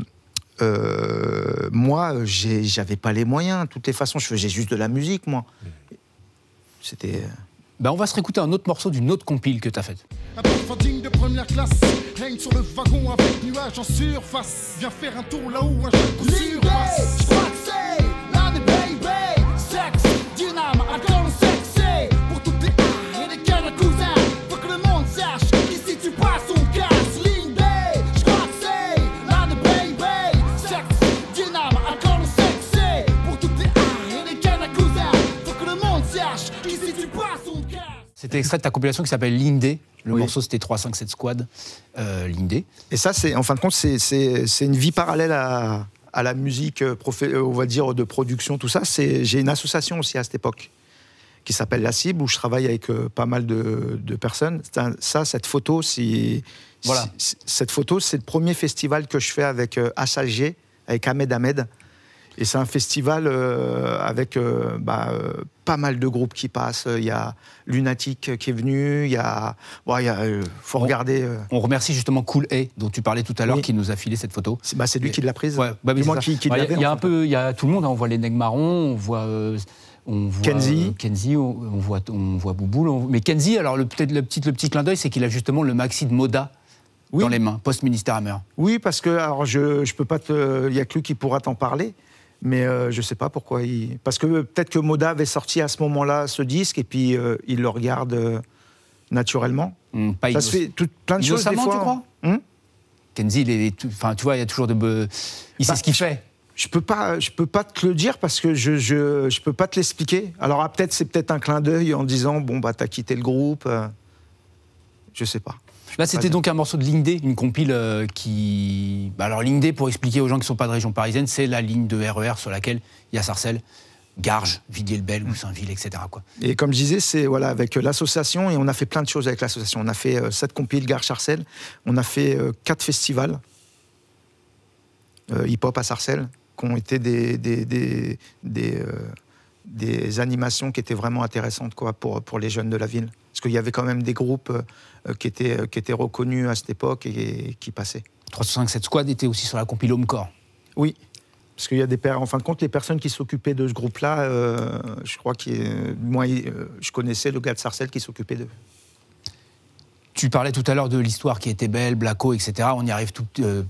euh, moi, j'avais pas les moyens. De toutes les façons, je faisais juste de la musique, moi. C'était. Euh, bah on va se réécouter un autre morceau d'une autre compile que t'as faite. Un de première classe règne sur le wagon avec nuages en surface. Viens faire un tour là-haut, un coup sur C'était extrait de ta compilation qui s'appelle L'Indé. Le morceau, c'était 357 Squad, euh, l'Indé. Et ça, c'est, en fin de compte, c'est une vie parallèle à, la musique, euh, euh, on va dire, de production, tout ça. J'ai une association aussi à cette époque qui s'appelle La Cible, où je travaille avec euh, pas mal de, personnes. ça, cette photo, voilà. cette photo, c'est le premier festival que je fais avec Assagé, avec Ahmed Ahmed. Et c'est un festival euh, avec euh, bah, euh, pas mal de groupes qui passent. Il y a Lunatic qui est venu, il y a. il faut regarder. On remercie justement Cool A, dont tu parlais tout à l'heure, qui nous a filé cette photo. C'est bah, lui qui l'a prise. Bah moi qui, qui Il y a un peu, il y a tout le monde. Hein. on voit les Nègres marrons, on voit. on voit Kenzie. Kenzie, on voit, on voit Bouboule. Mais Kenzie, alors peut-être le petit, le petit clin d'œil, c'est qu'il a justement le maxi de Moda dans les mains, post-ministère Hammer. Oui, parce que, alors je ne peux pas te. Il n'y a que lui qui pourra t'en parler. Mais euh, je ne sais pas pourquoi. Il... Parce que peut-être que Moda avait sorti à ce moment-là ce disque et puis euh, il le regarde euh, naturellement. Hmm, Ça se fait plein de choses des fois. tu hein. hmm Kenzie, il est enfin, tu vois, il y a toujours de. Il sait bah, ce qu'il fait. Je peux pas, je peux pas te le dire parce que je, je, je peux pas te l'expliquer. Alors ah, peut-être c'est peut-être un clin d'œil en disant bon bah t'as quitté le groupe, je sais pas. Là, bah, c'était donc un morceau de Ligne D, une compile euh, qui. Bah, alors, Ligne D, pour expliquer aux gens qui ne sont pas de région parisienne, c'est la ligne de RER e sur laquelle il y a Sarcelles. Garges, Villiers-le-Bel, Goussainville, mm. etc. Et comme je disais, c'est voilà, avec euh, l'association, et on a fait plein de choses avec l'association. On a fait euh, sept compile, compiles Garges-Sarcelles, on a fait quatre festivals hip-hop à Sarcelles, qui ont été des, des, des animations qui étaient vraiment intéressantes quoi, pour, pour les jeunes de la ville. Parce qu'il y avait quand même des groupes euh, euh, euh, qui étaient, reconnus à cette époque et, qui passaient. 357 Squad était aussi sur la compil corps. Oui. Parce qu'il y a des en fin de compte, les personnes qui s'occupaient de ce groupe-là, je crois que moi, je connaissais le gars de Sarcelles qui s'occupait d'eux. Tu parlais tout à l'heure de l'histoire qui était belle, Blaco, etc. On y arrive tout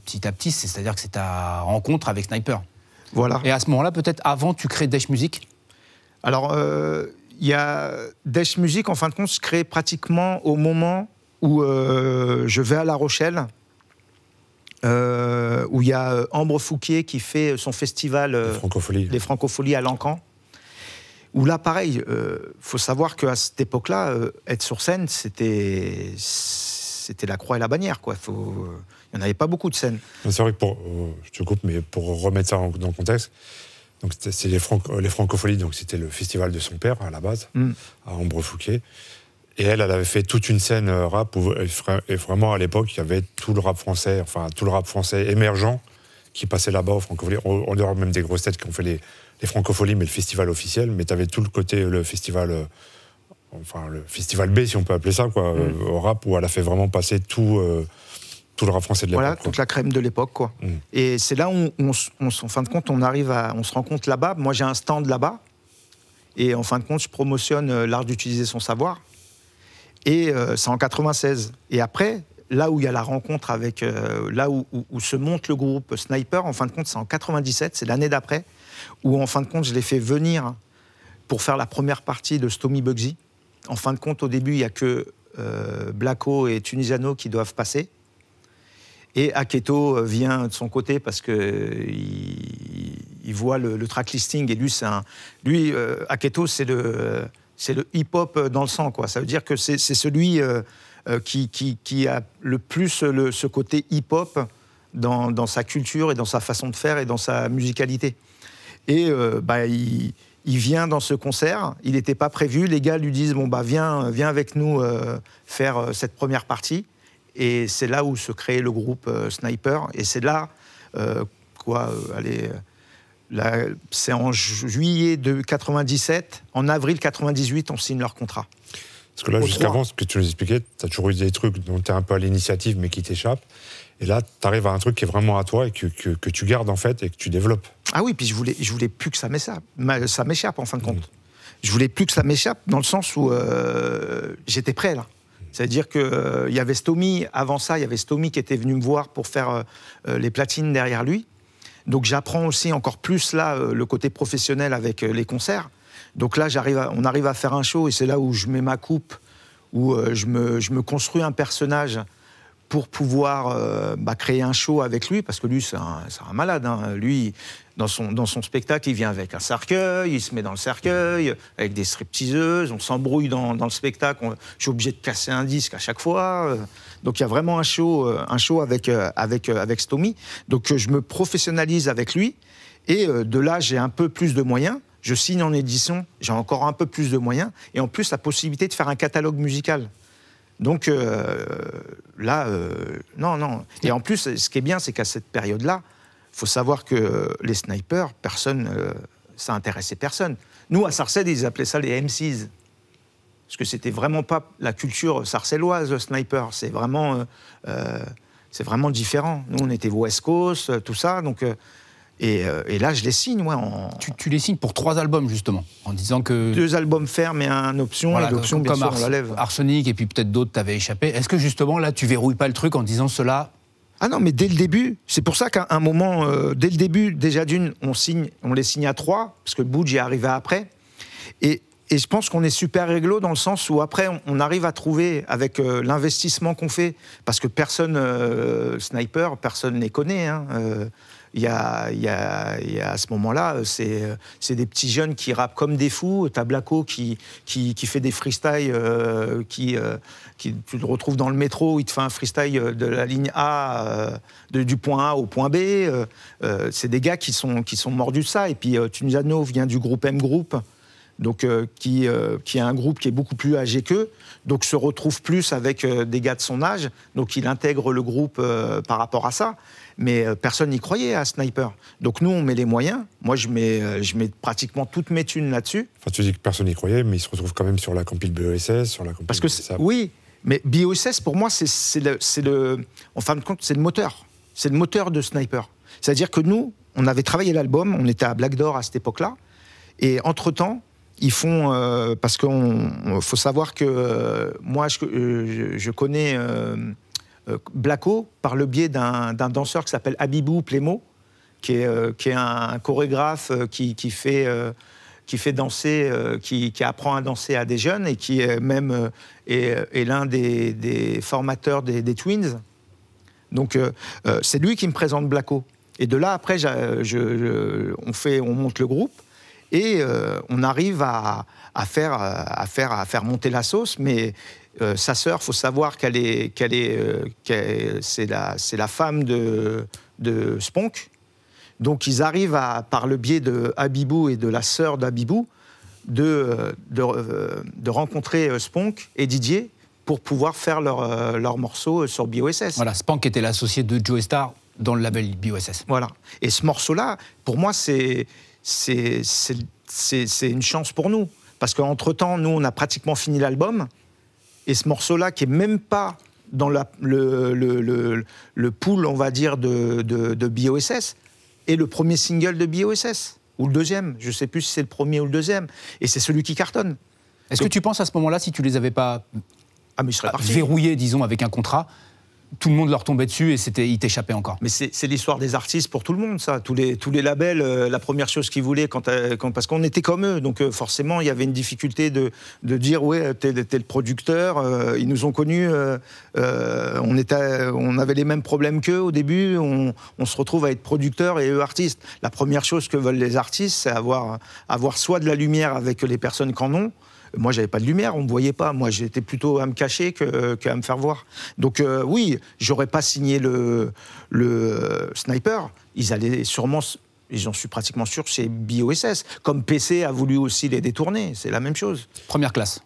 petit à petit, c'est-à-dire que c'est ta rencontre avec Sniper. Voilà. Et à ce moment-là, peut-être avant, tu crées Dash Music Alors, il y a Desch Music, en fin de compte, se crée pratiquement au moment où euh, je vais à La Rochelle, euh, où il y a euh, Ambre Fouquier qui fait son festival les Francopholies. des Francopholies à Lancan. Où là, pareil, faut savoir qu'à cette époque-là, être sur scène, c'était c'était la croix et la bannière. Quoi. Il n'y en avait pas beaucoup de scènes. C'est vrai que pour, je te coupe, mais pour remettre ça dans le contexte, donc c'est les, les Francopholies, donc c'était le festival de son père à la base, mm. à Ambre-Fouquet. Et elle, elle avait fait toute une scène euh, rap et vraiment à l'époque, il y avait tout le rap français, enfin tout le rap français émergent qui passait là-bas aux Francopholies. En dehors même des grosses têtes qui ont fait les, les Francopholies, mais le festival officiel. Mais tu avais tout le côté, le festival, euh, enfin le festival B, si on peut appeler ça, quoi, mm. euh, au rap, où elle a fait vraiment passer tout. Tout le rap français de l'époque. Voilà, toute la crème de l'époque, quoi. Mm. Et c'est là où, on, en fin de compte, on arrive à, on se rend compte là-bas. Moi, j'ai un stand là-bas. Et en fin de compte, je promotionne euh, l'art d'utiliser son savoir. Et euh, c'est en 96. Et après, là où il y a la rencontre avec, euh, là où, se monte le groupe Sniper, en fin de compte, c'est en 97, c'est l'année d'après, où en fin de compte, je l'ai fait venir pour faire la première partie de Stomy Bugsy. En fin de compte, au début, il n'y a que Blacko et Tunisiano qui doivent passer. Et Aketo euh, vient de son côté parce qu'il euh, il voit le, le, track listing et lui, Lui, euh, Aketo, c'est le, hip-hop dans le sang, quoi. Ça veut dire que c'est, celui qui, a le plus ce côté hip-hop dans, sa culture et dans sa façon de faire et dans sa musicalité. Et bah, il, vient dans ce concert, il n'était pas prévu. Les gars lui disent Bon, bah, viens avec nous faire cette première partie. Et c'est là où se crée le groupe euh, Sniper. Et c'est là, euh, quoi, euh, allez, c'est en juillet de 97, en avril 98, on signe leur contrat. Parce que là, jusqu'avant, ce que tu nous expliquais, tu as toujours eu des trucs dont tu es un peu à l'initiative mais qui t'échappent. Et là, tu arrives à un truc qui est vraiment à toi et que, tu gardes en fait et que tu développes. Ah oui, puis je voulais, je voulais plus que ça m'échappe, ça m'échappe en fin de mm. compte. Je voulais plus que ça m'échappe dans le sens où j'étais prêt là. C'est-à-dire qu'il euh, y avait Stomy, avant ça, il y avait Stomy qui était venu me voir pour faire euh, euh, les platines derrière lui. Donc j'apprends aussi encore plus là le côté professionnel avec les concerts. Donc là, on arrive à faire un show et c'est là où je mets ma coupe, où je, me, construis un personnage pour pouvoir euh, bah, créer un show avec lui, parce que lui, c'est un, malade. Hein. Lui, dans son, spectacle, il vient avec un cercueil, il se met dans le cercueil, avec des stripteaseuses, on s'embrouille dans, le spectacle, je suis obligé de casser un disque à chaque fois. Euh. Donc il y a vraiment un show, euh, avec, avec, avec Stomy. Donc je me professionnalise avec lui, et de là, j'ai un peu plus de moyens je signe en édition, j'ai encore un peu plus de moyens, et en plus la possibilité de faire un catalogue musical. Donc euh, là, euh, non, non. Et en plus, ce qui est bien, c'est qu'à cette période-là, faut savoir que les snipers, personne, euh, ça intéressait personne. Nous, à Sarcelles, ils appelaient ça les M6. Parce que c'était vraiment pas la culture sarcelloise, sniper. C'est vraiment, c'est vraiment différent. Nous, on était West Coast, tout ça. Donc, euh, et, là, je les signe, moi. Tu, les signes pour trois albums, justement, en disant que. Deux albums fermes et un option. Voilà, l'option, comme sûr, on Arsenic et puis peut-être d'autres t'avaient échappé. Est-ce que, justement, là, tu verrouilles pas le truc en disant cela Ah non, mais dès le début. C'est pour ça qu'à un moment, euh, dès le début, déjà d'une, on, signe, on les signe à trois, parce que Boudj est arrivé après. Et, et je pense qu'on est super réglo dans le sens où après on, arrive à trouver avec euh, l'investissement qu'on fait parce que personne sniper, personne les connaît. Hein, il y a, à ce moment-là, euh, euh, c'est des petits jeunes qui rappent comme des fous. T'as qui, fait des freestyles euh, qui, tu le retrouves dans le métro, il te fait un freestyle de la ligne A, du point A au point B. c'est des gars qui sont, mordus de ça. Et puis Tunzano vient du groupe M Group donc qui, est un groupe qui est beaucoup plus âgé qu'eux, donc se retrouve plus avec des gars de son âge, donc il intègre le groupe par rapport à ça mais euh, personne n'y croyait à Sniper. Donc nous, on met les moyens. Moi, je mets, euh, je mets pratiquement toutes mes thunes là-dessus. Enfin, tu dis que personne n'y croyait, mais ils se retrouvent quand même sur la compil BOSS, sur la compil Parce que, oui, mais BOSS, pour moi, c'est le, le, en fin de compte, c'est le moteur. C'est le moteur de Sniper. C'est-à-dire que nous, on avait travaillé l'album, on était à Black Door à cette époque-là, et entre-temps, ils font euh, parce qu'il faut savoir que moi je, je, connais euh, Blaco par le biais d'un danseur qui s'appelle Abibou Plémo, euh, qui est, un, chorégraphe euh, qui, fait qui fait danser, qui, apprend à danser à des jeunes et qui est même est, l'un des, formateurs des, Twins. Donc c'est lui qui me présente Blaco. Et de là après, on fait, on monte le groupe et on arrive à, faire, à faire, à faire monter la sauce, mais euh, sa sœur, faut savoir qu'elle est, euh, c'est la, femme de, de Sponk. Donc ils arrivent à, par le biais de Habibou et de la sœur d'Abibou, euh, de, rencontrer Sponk et Didier pour pouvoir faire leur, morceau sur BOSS. Voilà, Sponk était l'associé de Joe Star dans le label BOSS. Voilà. Et ce morceau-là, pour moi, c'est une chance pour nous. Parce qu'entre-temps, nous, on a pratiquement fini l'album. Et ce morceau-là, qui est même pas dans le, pool, on va dire, de, de, BOSS, est le premier single de BOSS, ou le deuxième, je ne sais plus si c'est le premier ou le deuxième, et c'est celui qui cartonne. Est-ce que tu penses à ce moment-là, si tu les avais pas ah, verrouillés, disons, avec un contrat, tout le monde leur tombait dessus et c'était, ils t'échappaient encore. Mais c'est l'histoire des artistes pour tout le monde, ça. Tous les, tous les labels, euh, la première chose qu'ils voulaient, euh, parce qu'on était comme eux, donc euh, forcément, il y avait une difficulté de, dire, ouais, t'es, le producteur, ils nous ont connus, on, était, on avait les mêmes problèmes qu'eux au début, on, se retrouve à être producteur et eux artistes. La première chose que veulent les artistes, c'est avoir, avoir soit de la lumière avec les personnes qu'en ont, moi, j'avais pas de lumière, on me voyait pas. Moi, j'étais plutôt à me cacher qu'à me faire voir. Donc oui, euh, oui, j'aurais pas signé le, le sniper. Ils allaient sûrement j'en suis pratiquement sûr, chez BOSS. Comme PC a voulu aussi les détourner, c'est la même chose. Première classe.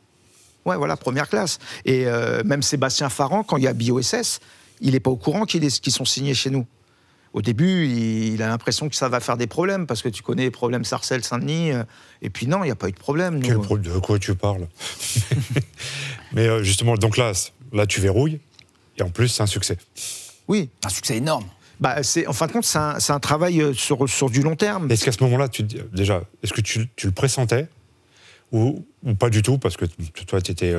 Ouais, voilà, première classe. Et euh, même Sébastien Farran, quand il y a BOSS, il n'est pas au courant qu'ils sont signés chez nous au début, il a l'impression que ça va faire des problèmes, parce que tu connais les problèmes Sarcelles, Saint-Denis, euh, et puis non, il n'y a pas eu de problème. Quel euh. de quoi tu parles Mais euh, justement, donc là, là, tu verrouilles, et en plus, c'est un succès. Oui. Un succès énorme. Bah, en fin de compte, c'est un, travail sur, du long terme. Est-ce qu'à ce moment-là, déjà, est-ce que tu, le pressentais ou, pas du tout, parce que toi, tu étais...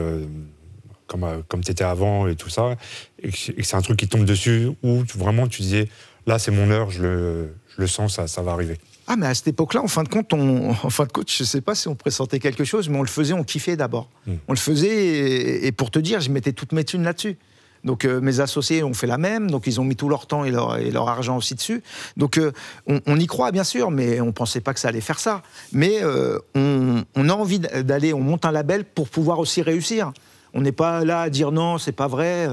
comme, comme tu étais avant et tout ça, et c'est un truc qui tombe dessus, ou vraiment tu disais, là, c'est mon heure, je le, sens, ça, va arriver. Ah, mais à cette époque-là, en fin de compte, on, en fin de je ne sais pas si on pressentait quelque chose, mais on le faisait, on kiffait d'abord. Hmm. On le faisait, et, pour te dire, je mettais toutes mes thunes là-dessus. Donc euh, mes associés ont fait la même, donc ils ont mis tout leur temps et leur, argent aussi dessus. Donc euh, on, y croit bien sûr, mais on ne pensait pas que ça allait faire ça. Mais euh, on, a envie d'aller, on monte un label pour pouvoir aussi réussir. On n'est pas là à dire non, c'est pas vrai.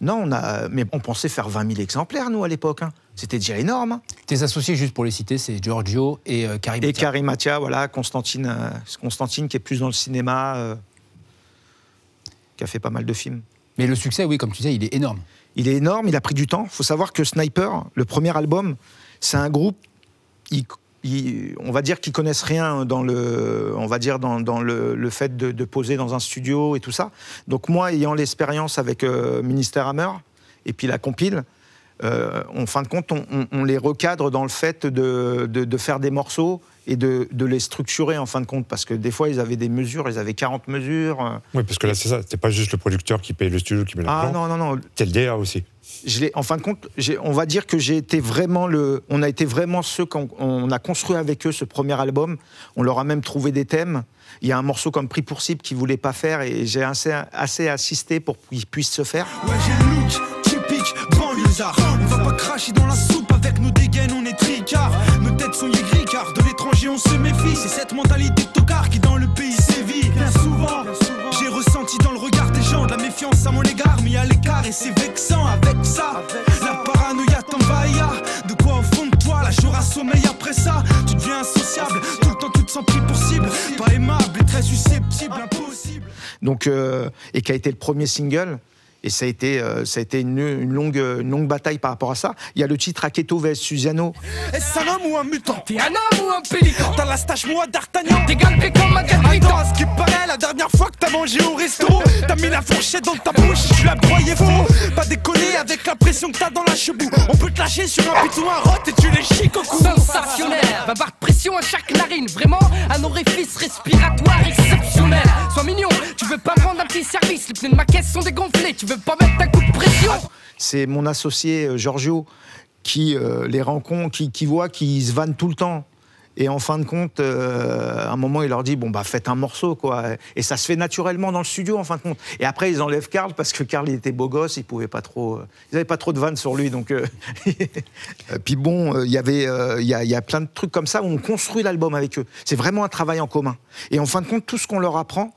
Non, on a, mais on pensait faire 20 000 exemplaires, nous, à l'époque. Hein c'était déjà énorme. Tes associés, juste pour les citer, c'est Giorgio et euh, Karim Et Karim voilà, Constantine, euh, Constantine qui est plus dans le cinéma, euh, qui a fait pas mal de films. Mais le succès, oui, comme tu disais, il est énorme. Il est énorme, il a pris du temps. Il faut savoir que Sniper, le premier album, c'est un groupe, on va dire qu'ils connaissent rien dans le, on va dire dans, le, fait de, de, poser dans un studio et tout ça. Donc moi, ayant l'expérience avec euh, Minister Hammer et puis la compile, euh, en fin de compte, on, les recadre dans le fait de, faire des morceaux et de, les structurer en fin de compte, parce que des fois, ils avaient des mesures, ils avaient 40 mesures. Euh. Oui, parce que là, c'est ça, c'est pas juste le producteur qui paye le studio, qui met la Ah non, non, non. C'est le DA aussi. en fin de compte, on va dire que j'ai été vraiment le, on a été vraiment ceux quand on a construit avec eux ce premier album. On leur a même trouvé des thèmes. Il y a un morceau comme Prix pour cible qu'ils voulaient pas faire et j'ai assez, assisté pour qu'ils puissent se faire. Ouais, on va pas cracher dans la soupe avec nos dégaines, on est tricard. Nos têtes sont gris car de l'étranger on se méfie. C'est cette mentalité de tocard qui dans le pays sévit. Bien souvent, j'ai ressenti dans le regard des gens de la méfiance à mon égard, mis à l'écart et c'est vexant avec ça. La paranoïa t'envahit. De quoi au fond de toi, la jour à sommeil après ça. Tu deviens insociable, tout le temps tu te sens pris pour cible. Pas aimable et très susceptible, impossible. Donc, euh, et qui a été le premier single et ça a été, euh, ça a été une, longue, longue bataille par rapport à ça. Il y a le titre Aketo vs Suzano. Est-ce un homme ou un mutant T'es un homme ou un pélican T'as la stache moi d'Artagnan T'es galpé comme un Attends, ce qui paraît, la dernière fois que t'as mangé au resto T'as mis la fourchette dans ta bouche, tu la croyais faux Pas décoller avec la pression que t'as dans la cheboue On peut te lâcher sur un pitou, un rot et tu les chiques au cou Sensationnel, Va barre de pression à chaque narine Vraiment, un orifice respiratoire exceptionnel Sois mignon, tu veux pas me rendre un petit service Les pneus de ma caisse sont dégonflés, veux pas mettre un coup de pression ah, C'est mon associé euh, Giorgio qui euh, les rencontre, qui, voit qu'ils se vannent tout le temps. Et en fin de compte, euh, à un moment, il leur dit bon bah faites un morceau quoi. Et ça se fait naturellement dans le studio en fin de compte. Et après, ils enlèvent Karl parce que Karl il était beau gosse, il pouvait pas trop, ils avaient pas trop de vannes sur lui donc. Puis bon, il y avait, il y, a plein de trucs comme ça où on construit l'album avec eux. C'est vraiment un travail en commun. Et en fin de compte, tout ce qu'on leur apprend,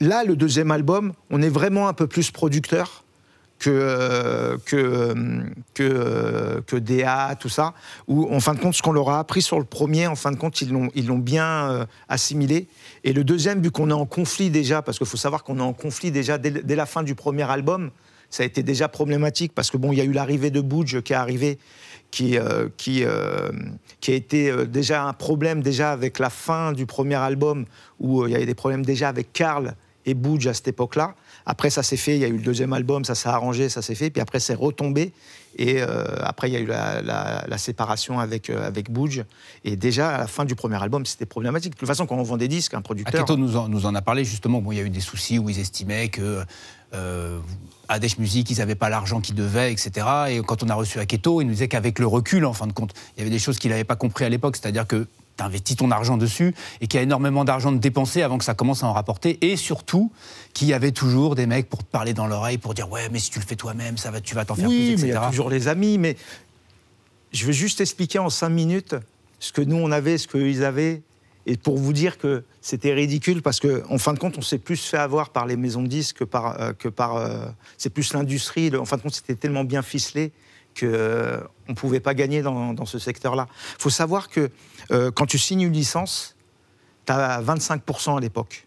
Là, le deuxième album, on est vraiment un peu plus producteur que, euh, que, euh, que, euh, que DA, tout ça, où en fin de compte, ce qu'on leur a appris sur le premier, en fin de compte, ils l'ont, ils l'ont bien assimilé. Et le deuxième, vu qu'on est en conflit déjà, parce qu'il faut savoir qu'on est en conflit déjà dès, la fin du premier album, ça a été déjà problématique, parce que bon, il y a eu l'arrivée de Budge qui est arrivé, qui, qui, a été déjà un problème déjà avec la fin du premier album, où il y avait des problèmes déjà avec Karl et Bouge à cette époque-là. Après, ça s'est fait, il y a eu le deuxième album, ça s'est arrangé, ça s'est fait, puis après, c'est retombé. Et euh, après, il y a eu la, séparation avec, euh, avec Et déjà, à la fin du premier album, c'était problématique. De toute façon, quand on vend des disques, un producteur. Aketo nous en, nous en a parlé justement. Bon, il y a eu des soucis où ils estimaient que. Euh, Music, ils n'avaient pas l'argent qu'ils devaient, etc. Et quand on a reçu Aketo, il nous disait qu'avec le recul, en fin de compte, il y avait des choses qu'il n'avait pas compris à l'époque. C'est-à-dire que t'investis ton argent dessus et qu'il y a énormément d'argent de dépenser avant que ça commence à en rapporter. Et surtout, qu'il y avait toujours des mecs pour te parler dans l'oreille, pour dire Ouais, mais si tu le fais toi-même, ça va, tu vas t'en faire plus, etc. il y a toujours les amis, mais je veux juste expliquer en cinq minutes ce que nous on avait, ce qu'ils avaient, et pour vous dire que c'était ridicule parce qu'en fin de compte on s'est plus fait avoir par les maisons de disques que par euh, par euh, c'est plus l'industrie. En fin de compte c'était tellement bien ficelé qu'on euh, ne pouvait pas gagner dans, ce secteur-là. Il faut savoir que euh, quand tu signes une licence, tu as 25% à l'époque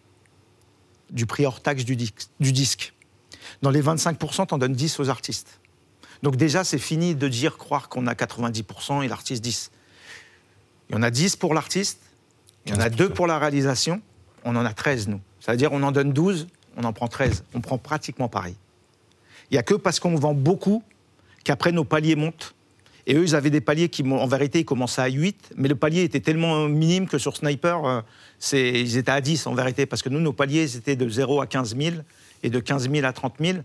du prix hors taxe du, disque. Dans les 25%, tu en donnes 10 aux artistes. Donc déjà, c'est fini de dire, croire qu'on a 90% et l'artiste 10. Il y en a 10 pour l'artiste, il y en a 2 pour la réalisation, on en a 13 nous. C'est-à-dire on en donne 12, on en prend 13, on prend pratiquement pareil. Il n'y a que parce qu'on vend beaucoup qu'après nos paliers montent. Et eux, ils avaient des paliers qui, en vérité, ils commençaient à 8, mais le palier était tellement minime que sur Sniper, euh, ils étaient à 10 en vérité, parce que nous, nos paliers, ils étaient de 0 à 15 000 et de 15 000 à 30 000.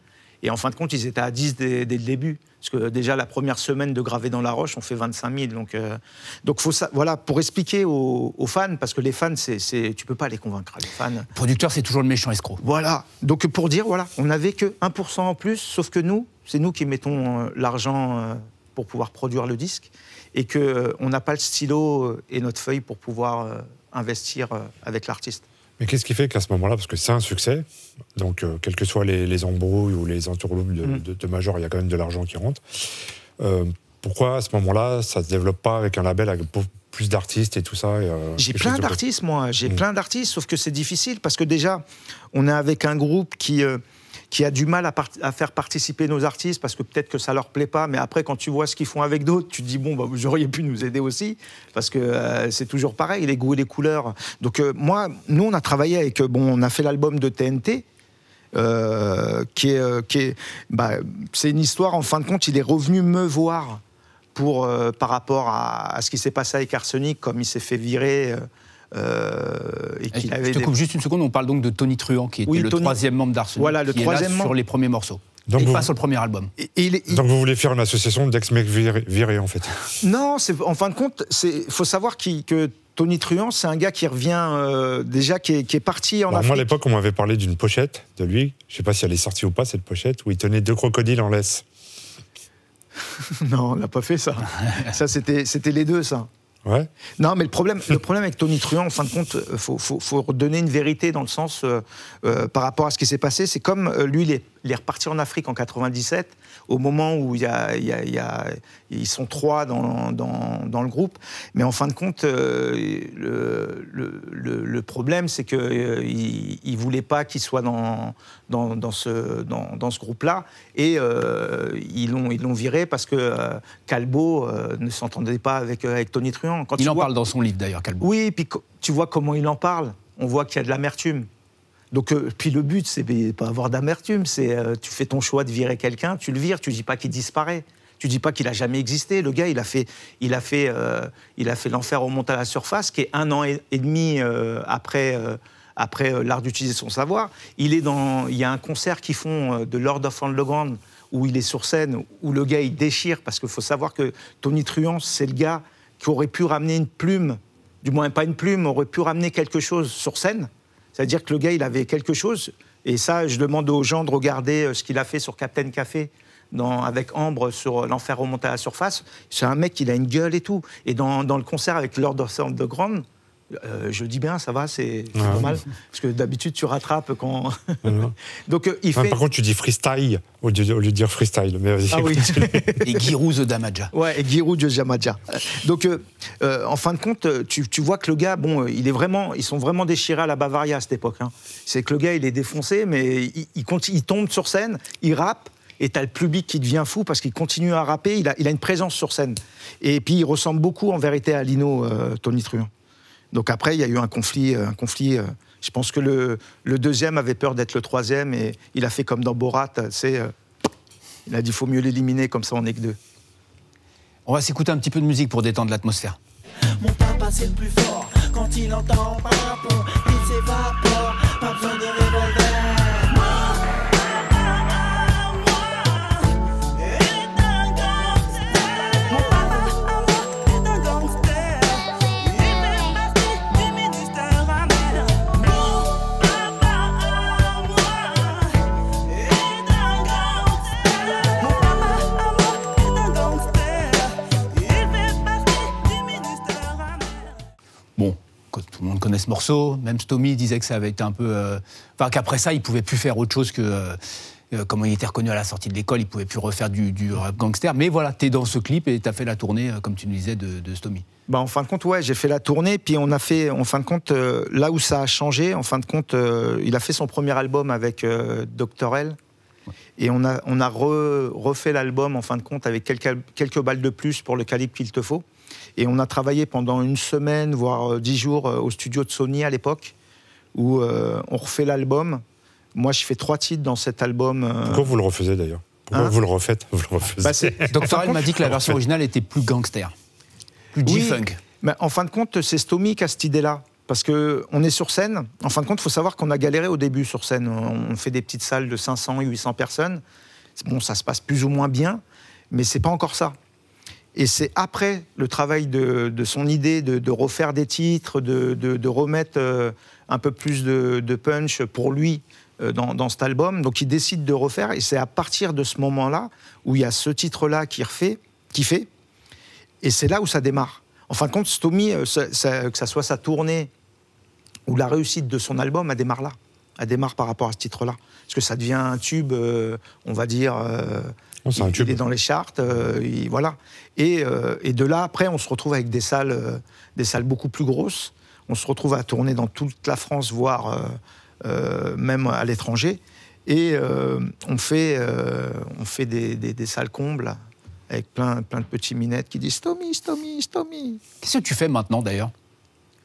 Et en fin de compte, ils étaient à 10 dès, le début. Parce que déjà, la première semaine de Gravé dans la Roche, on fait 25 000. Donc, euh, donc faut voilà, pour expliquer aux, fans, parce que les fans, c'est, tu ne peux pas les convaincre, hein, les fans. Le producteur, c'est toujours le méchant escroc. Voilà. Donc, pour dire, voilà, on n'avait que 1% en plus, sauf que nous, c'est nous qui mettons euh, l'argent euh, pour pouvoir produire le disque et que euh, on n'a pas le stylo et notre feuille pour pouvoir investir avec l'artiste. Mais qu'est-ce qui fait qu'à ce moment-là, parce que c'est un succès, donc quels que soient les, embrouilles ou les entourloupes de, mm. major, il y a quand même de l'argent qui rentre. pourquoi à ce moment-là, ça ne se développe pas avec un label avec plus d'artistes et tout ça J'ai plein d'artistes, moi. J'ai mm. plein d'artistes, sauf que c'est difficile parce que déjà, on est avec un groupe qui qui a du mal à, faire participer nos artistes parce que peut-être que ça leur plaît pas, mais après, quand tu vois ce qu'ils font avec d'autres, tu te dis, bon, bah, vous auriez pu nous aider aussi, parce que euh, c'est toujours pareil, les goûts et les couleurs. Donc, euh, moi, nous, on a travaillé avec, euh, bon, on a fait l'album de TNT, qui est, qui bah, c'est une histoire. En fin de compte, il est revenu me voir pour par rapport à, ce qui s'est passé avec Arsenic, comme il s'est fait virer. Euh, je te coupe juste une seconde, on parle donc de Tony Truant, qui était le troisième membre d'Arsenal, voilà, le troisième membre... sur les premiers morceaux. Donc et pas sur le premier album. donc vous voulez faire une association d'ex-mecs virés, en fait Non, en fin de compte, il faut savoir que Tony Truant, c'est un gars qui revient euh, déjà, qui est, parti en Afrique. Moi, à l'époque, on m'avait parlé d'une pochette de lui. Je ne sais pas si elle est sortie ou pas, cette pochette, où il tenait deux crocodiles en laisse. non, on n'a pas fait ça. ça, c'était les deux, ça. Non, mais le problème, le problème avec Tony Truant, en fin de compte, il faut, faut, redonner une vérité dans le sens euh, euh, par rapport à ce qui s'est passé. C'est comme euh, lui, il est il est reparti en Afrique en 97, au moment où il ils sont trois dans, le groupe. Mais en fin de compte, euh, le, problème, c'est qu'ils euh, ne voulaient pas qu'ils soient dans, dans, ce, dans, ce groupe-là. Et euh, ils l'ont viré parce que Calbo ne s'entendait pas avec, avec Tony Truant. Quand il en parle dans son livre, d'ailleurs, Calbo. Oui, et puis tu vois comment il en parle. On voit qu'il y a de l'amertume. Donc, euh, puis le but, c'est pas avoir d'amertume, c'est euh, tu fais ton choix de virer quelqu'un, tu le vires, tu dis pas qu'il disparaît. Tu dis pas qu'il a jamais existé. Le gars, il a fait, il a fait, euh, il a fait l'enfer remonte à la surface, qui est un an et, demi après, après l'art d'utiliser son savoir. Il est dans, il y a un concert qu'ils font de Lord of the Grand où il est sur scène, où le gars il déchire parce qu'il faut savoir que Tony Truant, c'est le gars qui aurait pu ramener une plume, du moins pas une plume, aurait pu ramener quelque chose sur scène c'est-à-dire que le gars, il avait quelque chose. Et ça, je demande aux gens de regarder euh, ce qu'il a fait sur Captain Café. avec Ambre sur euh, L'Enfer remonté à la surface. C'est un mec, il a une gueule et tout. Et dans, le concert avec Lord of the Grand, euh, je je dis bien, ça va, c'est ah. normal. Parce que d'habitude, tu rattrapes quand. Ah Donc, euh, il fait... Par contre, tu dis freestyle au lieu, de dire freestyle. Mais ah oui. et Giroud de Damaja. Ouais, et Giroud de Damaja. Donc, euh, en fin de compte, tu, tu, vois que le gars, bon, il est vraiment, ils sont vraiment déchirés à la Bavaria à cette époque. Hein. C'est que le gars, il est défoncé, mais il, continue, il tombe sur scène, il rappe et t'as le public qui devient fou parce qu'il continue à rapper, il a, il a, une présence sur scène. Et puis il ressemble beaucoup en vérité à Lino euh, Tony donc après, il y a eu un conflit. Euh, un conflit euh, je pense que le, deuxième avait peur d'être le troisième et il a fait comme dans Borat, c'est. Euh, il a dit faut mieux l'éliminer, comme ça on est que deux. On va s'écouter un petit peu de musique pour détendre l'atmosphère. Mon papa c'est le plus fort quand il entend il s'évapore, pas besoin de revolver. tout le monde connaît ce morceau. Même Stomy disait que ça avait été un peu. Euh, enfin, qu'après ça, il pouvait plus faire autre chose que. Comme euh, euh, comment il était reconnu à la sortie de l'école, il pouvait plus refaire du, rap gangster. Mais voilà, tu es dans ce clip et tu as fait la tournée, comme tu nous disais, de, de Stomy. Bah, en fin de compte, ouais, j'ai fait la tournée. Puis on a fait, en fin de compte, là où ça a changé, en fin de compte, il a fait son premier album avec Doctor L. Et on a, refait l'album, en fin de compte, avec quelques balles de plus pour le calibre qu'il te faut. Et on a travaillé pendant une semaine, voire euh, dix jours, euh, au studio de Sony à l'époque, où euh, on refait l'album. Moi, je fais trois titres dans cet album. quand Pourquoi vous le refaisez d'ailleurs Pourquoi vous le refaites hein vous le bah, Donc m'a dit que la version originale était plus gangster, plus G-funk. mais en fin de compte, c'est Stomy à cette idée-là. Parce qu'on est sur scène. En fin de compte, il faut savoir qu'on a galéré au début sur scène. On fait des petites salles de 500 et 800 personnes. Bon, ça se passe plus ou moins bien, mais c'est pas encore ça. Et c'est après le travail de, son idée de, refaire des titres, de, remettre euh, un peu plus de, punch pour lui euh, dans, cet album. Donc il décide de refaire et c'est à partir de ce moment-là où il y a ce titre-là qui refait, qui fait. Et c'est là où ça démarre. En fin de compte, Stomy, euh, que ça soit sa tournée ou la réussite de son album, elle démarre là. Elle démarre par rapport à ce titre-là. Parce que ça devient un tube, on va dire est il, est dans les chartes, euh, voilà. Euh, et, de là, après, on se retrouve avec des salles, euh, des salles beaucoup plus grosses. On se retrouve à tourner dans toute la France, voire même à l'étranger. Et on fait, on fait des, salles combles avec plein, plein de petits minettes qui disent Stomy, Stomy, Stomy. Qu'est-ce que tu fais maintenant d'ailleurs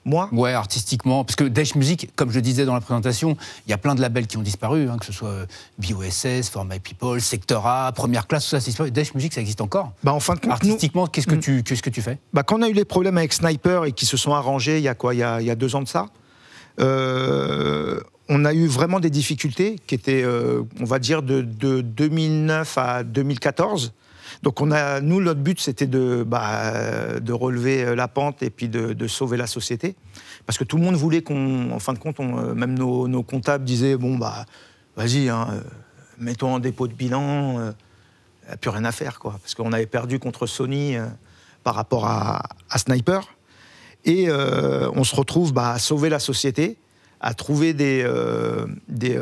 moi Ouais, artistiquement. Parce que Dash Music, comme je disais dans la présentation, il y a plein de labels qui ont disparu, hein, que ce soit euh, BOSS, For My People, Sector A, Première Classe, tout ça, c'est disparu. Dash Music, ça existe encore. Bah, en artistiquement, qu'est-ce que hmm. tu, qu'est-ce que tu fais bah, Quand on a eu les problèmes avec Sniper et qui se sont arrangés il y a quoi Il y deux ans de ça euh, on a eu vraiment des difficultés qui étaient, euh, on va dire, de, de 2009 à 2014. Donc on a, nous, notre but, c'était de, bah, de relever euh, la pente et puis de, sauver la société. Parce que tout le monde voulait qu'on, en fin de compte, on, euh, même nos, comptables disaient, bon, bah, vas-y, hein, euh, mettons en dépôt de bilan, n'y a plus rien à faire, quoi. Parce qu'on avait perdu contre Sony par rapport à, Sniper. Et on se retrouve bah, à sauver la société, à trouver des, des,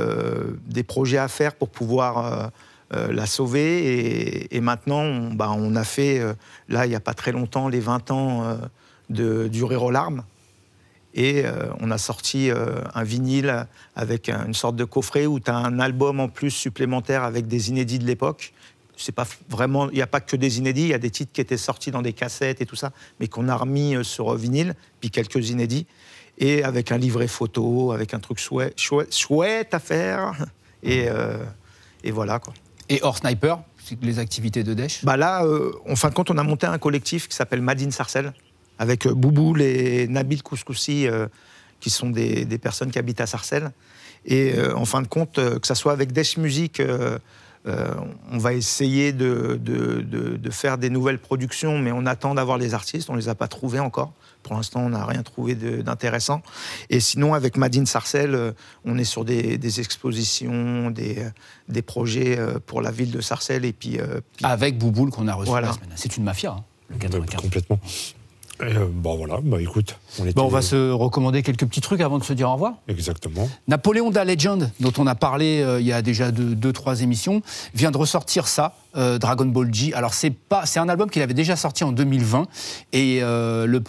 des projets à faire pour pouvoir euh, l'a sauvé, Et, maintenant, on, bah, on, a fait, euh, là, il n'y a pas très longtemps, les 20 ans euh, de, du aux larmes. Et on a sorti un vinyle avec une sorte de coffret où tu as un album en plus supplémentaire avec des inédits de l'époque. C'est pas vraiment, il n'y a pas que des inédits, il y a des titres qui étaient sortis dans des cassettes et tout ça, mais qu'on a remis sur vinyle, puis quelques inédits, et avec un livret photo, avec un truc chouette, à faire. Et, et, voilà quoi. Et hors sniper, les activités de Daesh bah Là, euh, en fin de compte, on a monté un collectif qui s'appelle Madine Sarcel, avec euh, Bouboul et Nabil Kouskoussi, euh, qui sont des, personnes qui habitent à Sarcelles. Et en fin de compte, que ce soit avec Daesh Music, on va essayer de, de, de, faire des nouvelles productions, mais on attend d'avoir les artistes, on ne les a pas trouvés encore. Pour l'instant, on n'a rien trouvé d'intéressant. Et sinon, avec Madine sarcelle euh, on est sur des, expositions, des, euh, projets euh, pour la ville de Sarcelles. Et puis, Avec Bouboule qu'on a reçu la semaine. C'est une mafia, hein, le 95. Complètement. bon bah, voilà, bah écoute. On, va se recommander quelques petits trucs avant de se dire au revoir. Exactement. Napoléon da Legend, dont on a parlé il y a déjà deux, trois émissions, vient de ressortir ça, euh, Dragon Ball G. Alors c'est pas, c'est un album qu'il avait déjà sorti en 2020 et euh,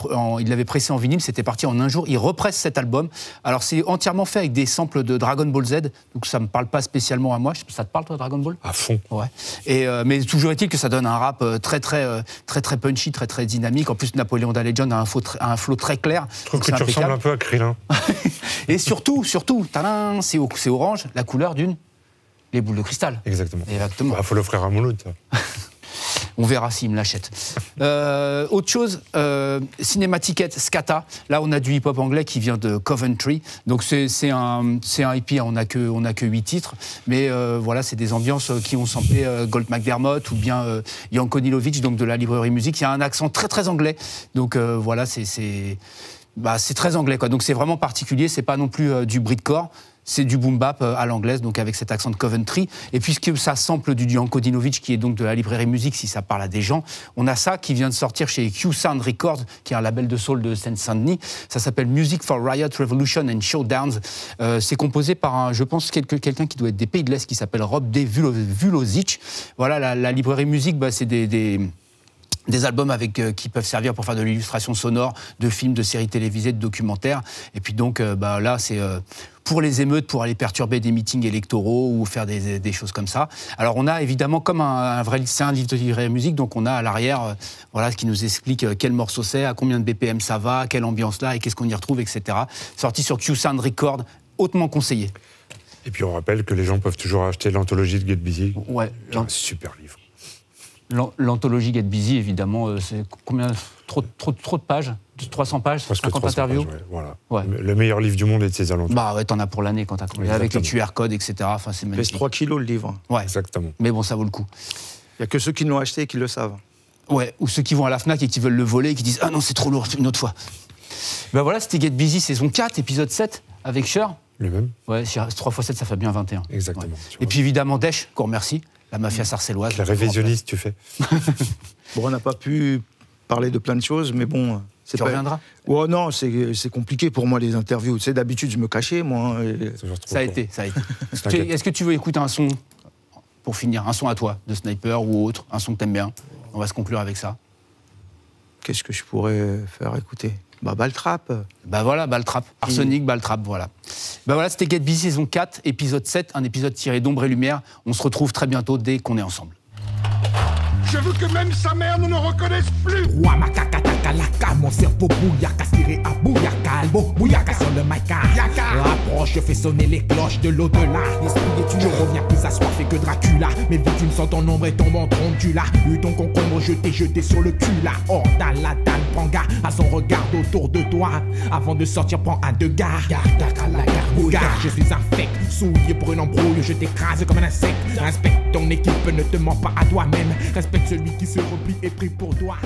il l'avait pressé en vinyle. C'était parti en un jour. Il represse cet album. Alors c'est entièrement fait avec des samples de Dragon Ball Z. Donc ça me parle pas spécialement à moi. Ça te parle toi Dragon Ball À fond. Ouais. Et euh, mais toujours est-il que ça donne un rap très très très très punchy, très très dynamique. En plus Napoléon Legend a un, flow, un flow très clair. Je trouve que tu ressembles un peu à Krillin. et surtout surtout, c'est orange, la couleur d'une les boules de cristal. Exactement. Il faut bah, faut l'offrir à Mouloud. On verra s'il me l'achète. Euh, autre chose, euh, Cinématiquette Scata. Là, on a du hip-hop anglais qui vient de Coventry. Donc, c'est un, un hippie, hein. on n'a que, on que titres. Mais euh, voilà, c'est des ambiances euh, qui ont semblé Gold McDermott ou bien Jan Konilovic donc de la librairie musique. Il y a un accent très, très anglais. Donc, voilà, c'est bah, très anglais. Quoi. Donc, c'est vraiment particulier. C'est pas non plus du britcore c'est du boom bap euh, à l'anglaise, donc avec cet accent de Coventry. Et puisque ça sample du duo Dinovic, qui est donc de la librairie musique, si ça parle à des gens, on a ça qui vient de sortir chez Q Sound Records, qui est un label de soul de saint saint denis Ça s'appelle Music for Riot, Revolution and Showdowns. Euh, c'est composé par, un, je pense, quelqu'un qui doit être des Pays de l'Est, qui s'appelle Rob D. Vulozic. Voilà, la, librairie musique, bah, c'est des, des albums avec, euh, qui peuvent servir pour faire de l'illustration sonore, de films, de séries télévisées, de documentaires. Et puis donc, bah, là, c'est pour les émeutes, pour aller perturber des meetings électoraux ou faire des, choses comme ça. Alors on a évidemment comme un, vrai, c'est un livre de livret musique, donc on a à l'arrière, euh, voilà, ce qui nous explique euh, quel morceau c'est, à combien de BPM ça va, quelle ambiance là et qu'est-ce qu'on y retrouve, etc. Sorti sur Q Sound Record, hautement conseillé. Et puis on rappelle que les gens peuvent toujours acheter l'anthologie de Get Busy. Ouais, un super livre. L'anthologie Get Busy, évidemment, euh, c'est combien trop, trop, trop de pages 300 pages, Presque 50 interviews. voilà. Le meilleur livre du monde est de ses alentours. Bah ouais, t'en as pour l'année quand t'as compris. Avec les QR codes, etc. Enfin, c'est magnifique. 3 kilos le livre. Ouais. Exactement. Mais bon, ça vaut le coup. Il n'y a que ceux qui l'ont acheté et qui le savent. Ouais, ou ceux qui vont à la Fnac et qui veulent le voler et qui disent Ah non, c'est trop lourd, une autre fois. Ben voilà, c'était Get Busy saison 4, épisode 7, avec Cher. Le même. Ouais, 3 x 7, ça fait bien 21. Exactement. Et puis évidemment, Desch, qu'on remercie la mafia sarcelloise. La révisionniste, tu fais. bon, on n'a pas pu parler de plein de choses, mais bon. Tu reviendra. reviendras non, c'est compliqué pour moi les interviews. d'habitude, je me cachais, moi. Hein, ça a été, ça a été. Est-ce que tu veux écouter un son pour finir Un son à toi, de sniper ou autre, un son que t'aimes bien On va se conclure avec ça. Qu'est-ce que je pourrais faire écouter bah, Baltrap. Bah voilà, Baltrap. Arsenic, Baltrap, voilà. Bah voilà, c'était Get Busy saison 4, épisode 7, un épisode tiré d'ombre et lumière. On se retrouve très bientôt dès qu'on est ensemble. Je veux que même sa mère ne nous reconnaisse plus. Ouah, ma Yakalaka, mon cerveau bouillac, aspiré à bouyaka, albo sur le maïka. Hein. Approche, je fais sonner les cloches de l'au-delà. L'esprit est tu reviens plus assoiffé que Dracula. Mais vite, tu me sens ton ombre et tombe en là Eu ton concombre t'ai jeté sur le cul là. Hors la dalle, prends gars à son regard autour de toi. Avant de sortir, prends un de gare. je suis infect, souillé pour une embrouille, je t'écrase comme un insecte. Respecte ton équipe, ne te mens pas à toi-même. Respecte celui qui se replie et prie pour toi.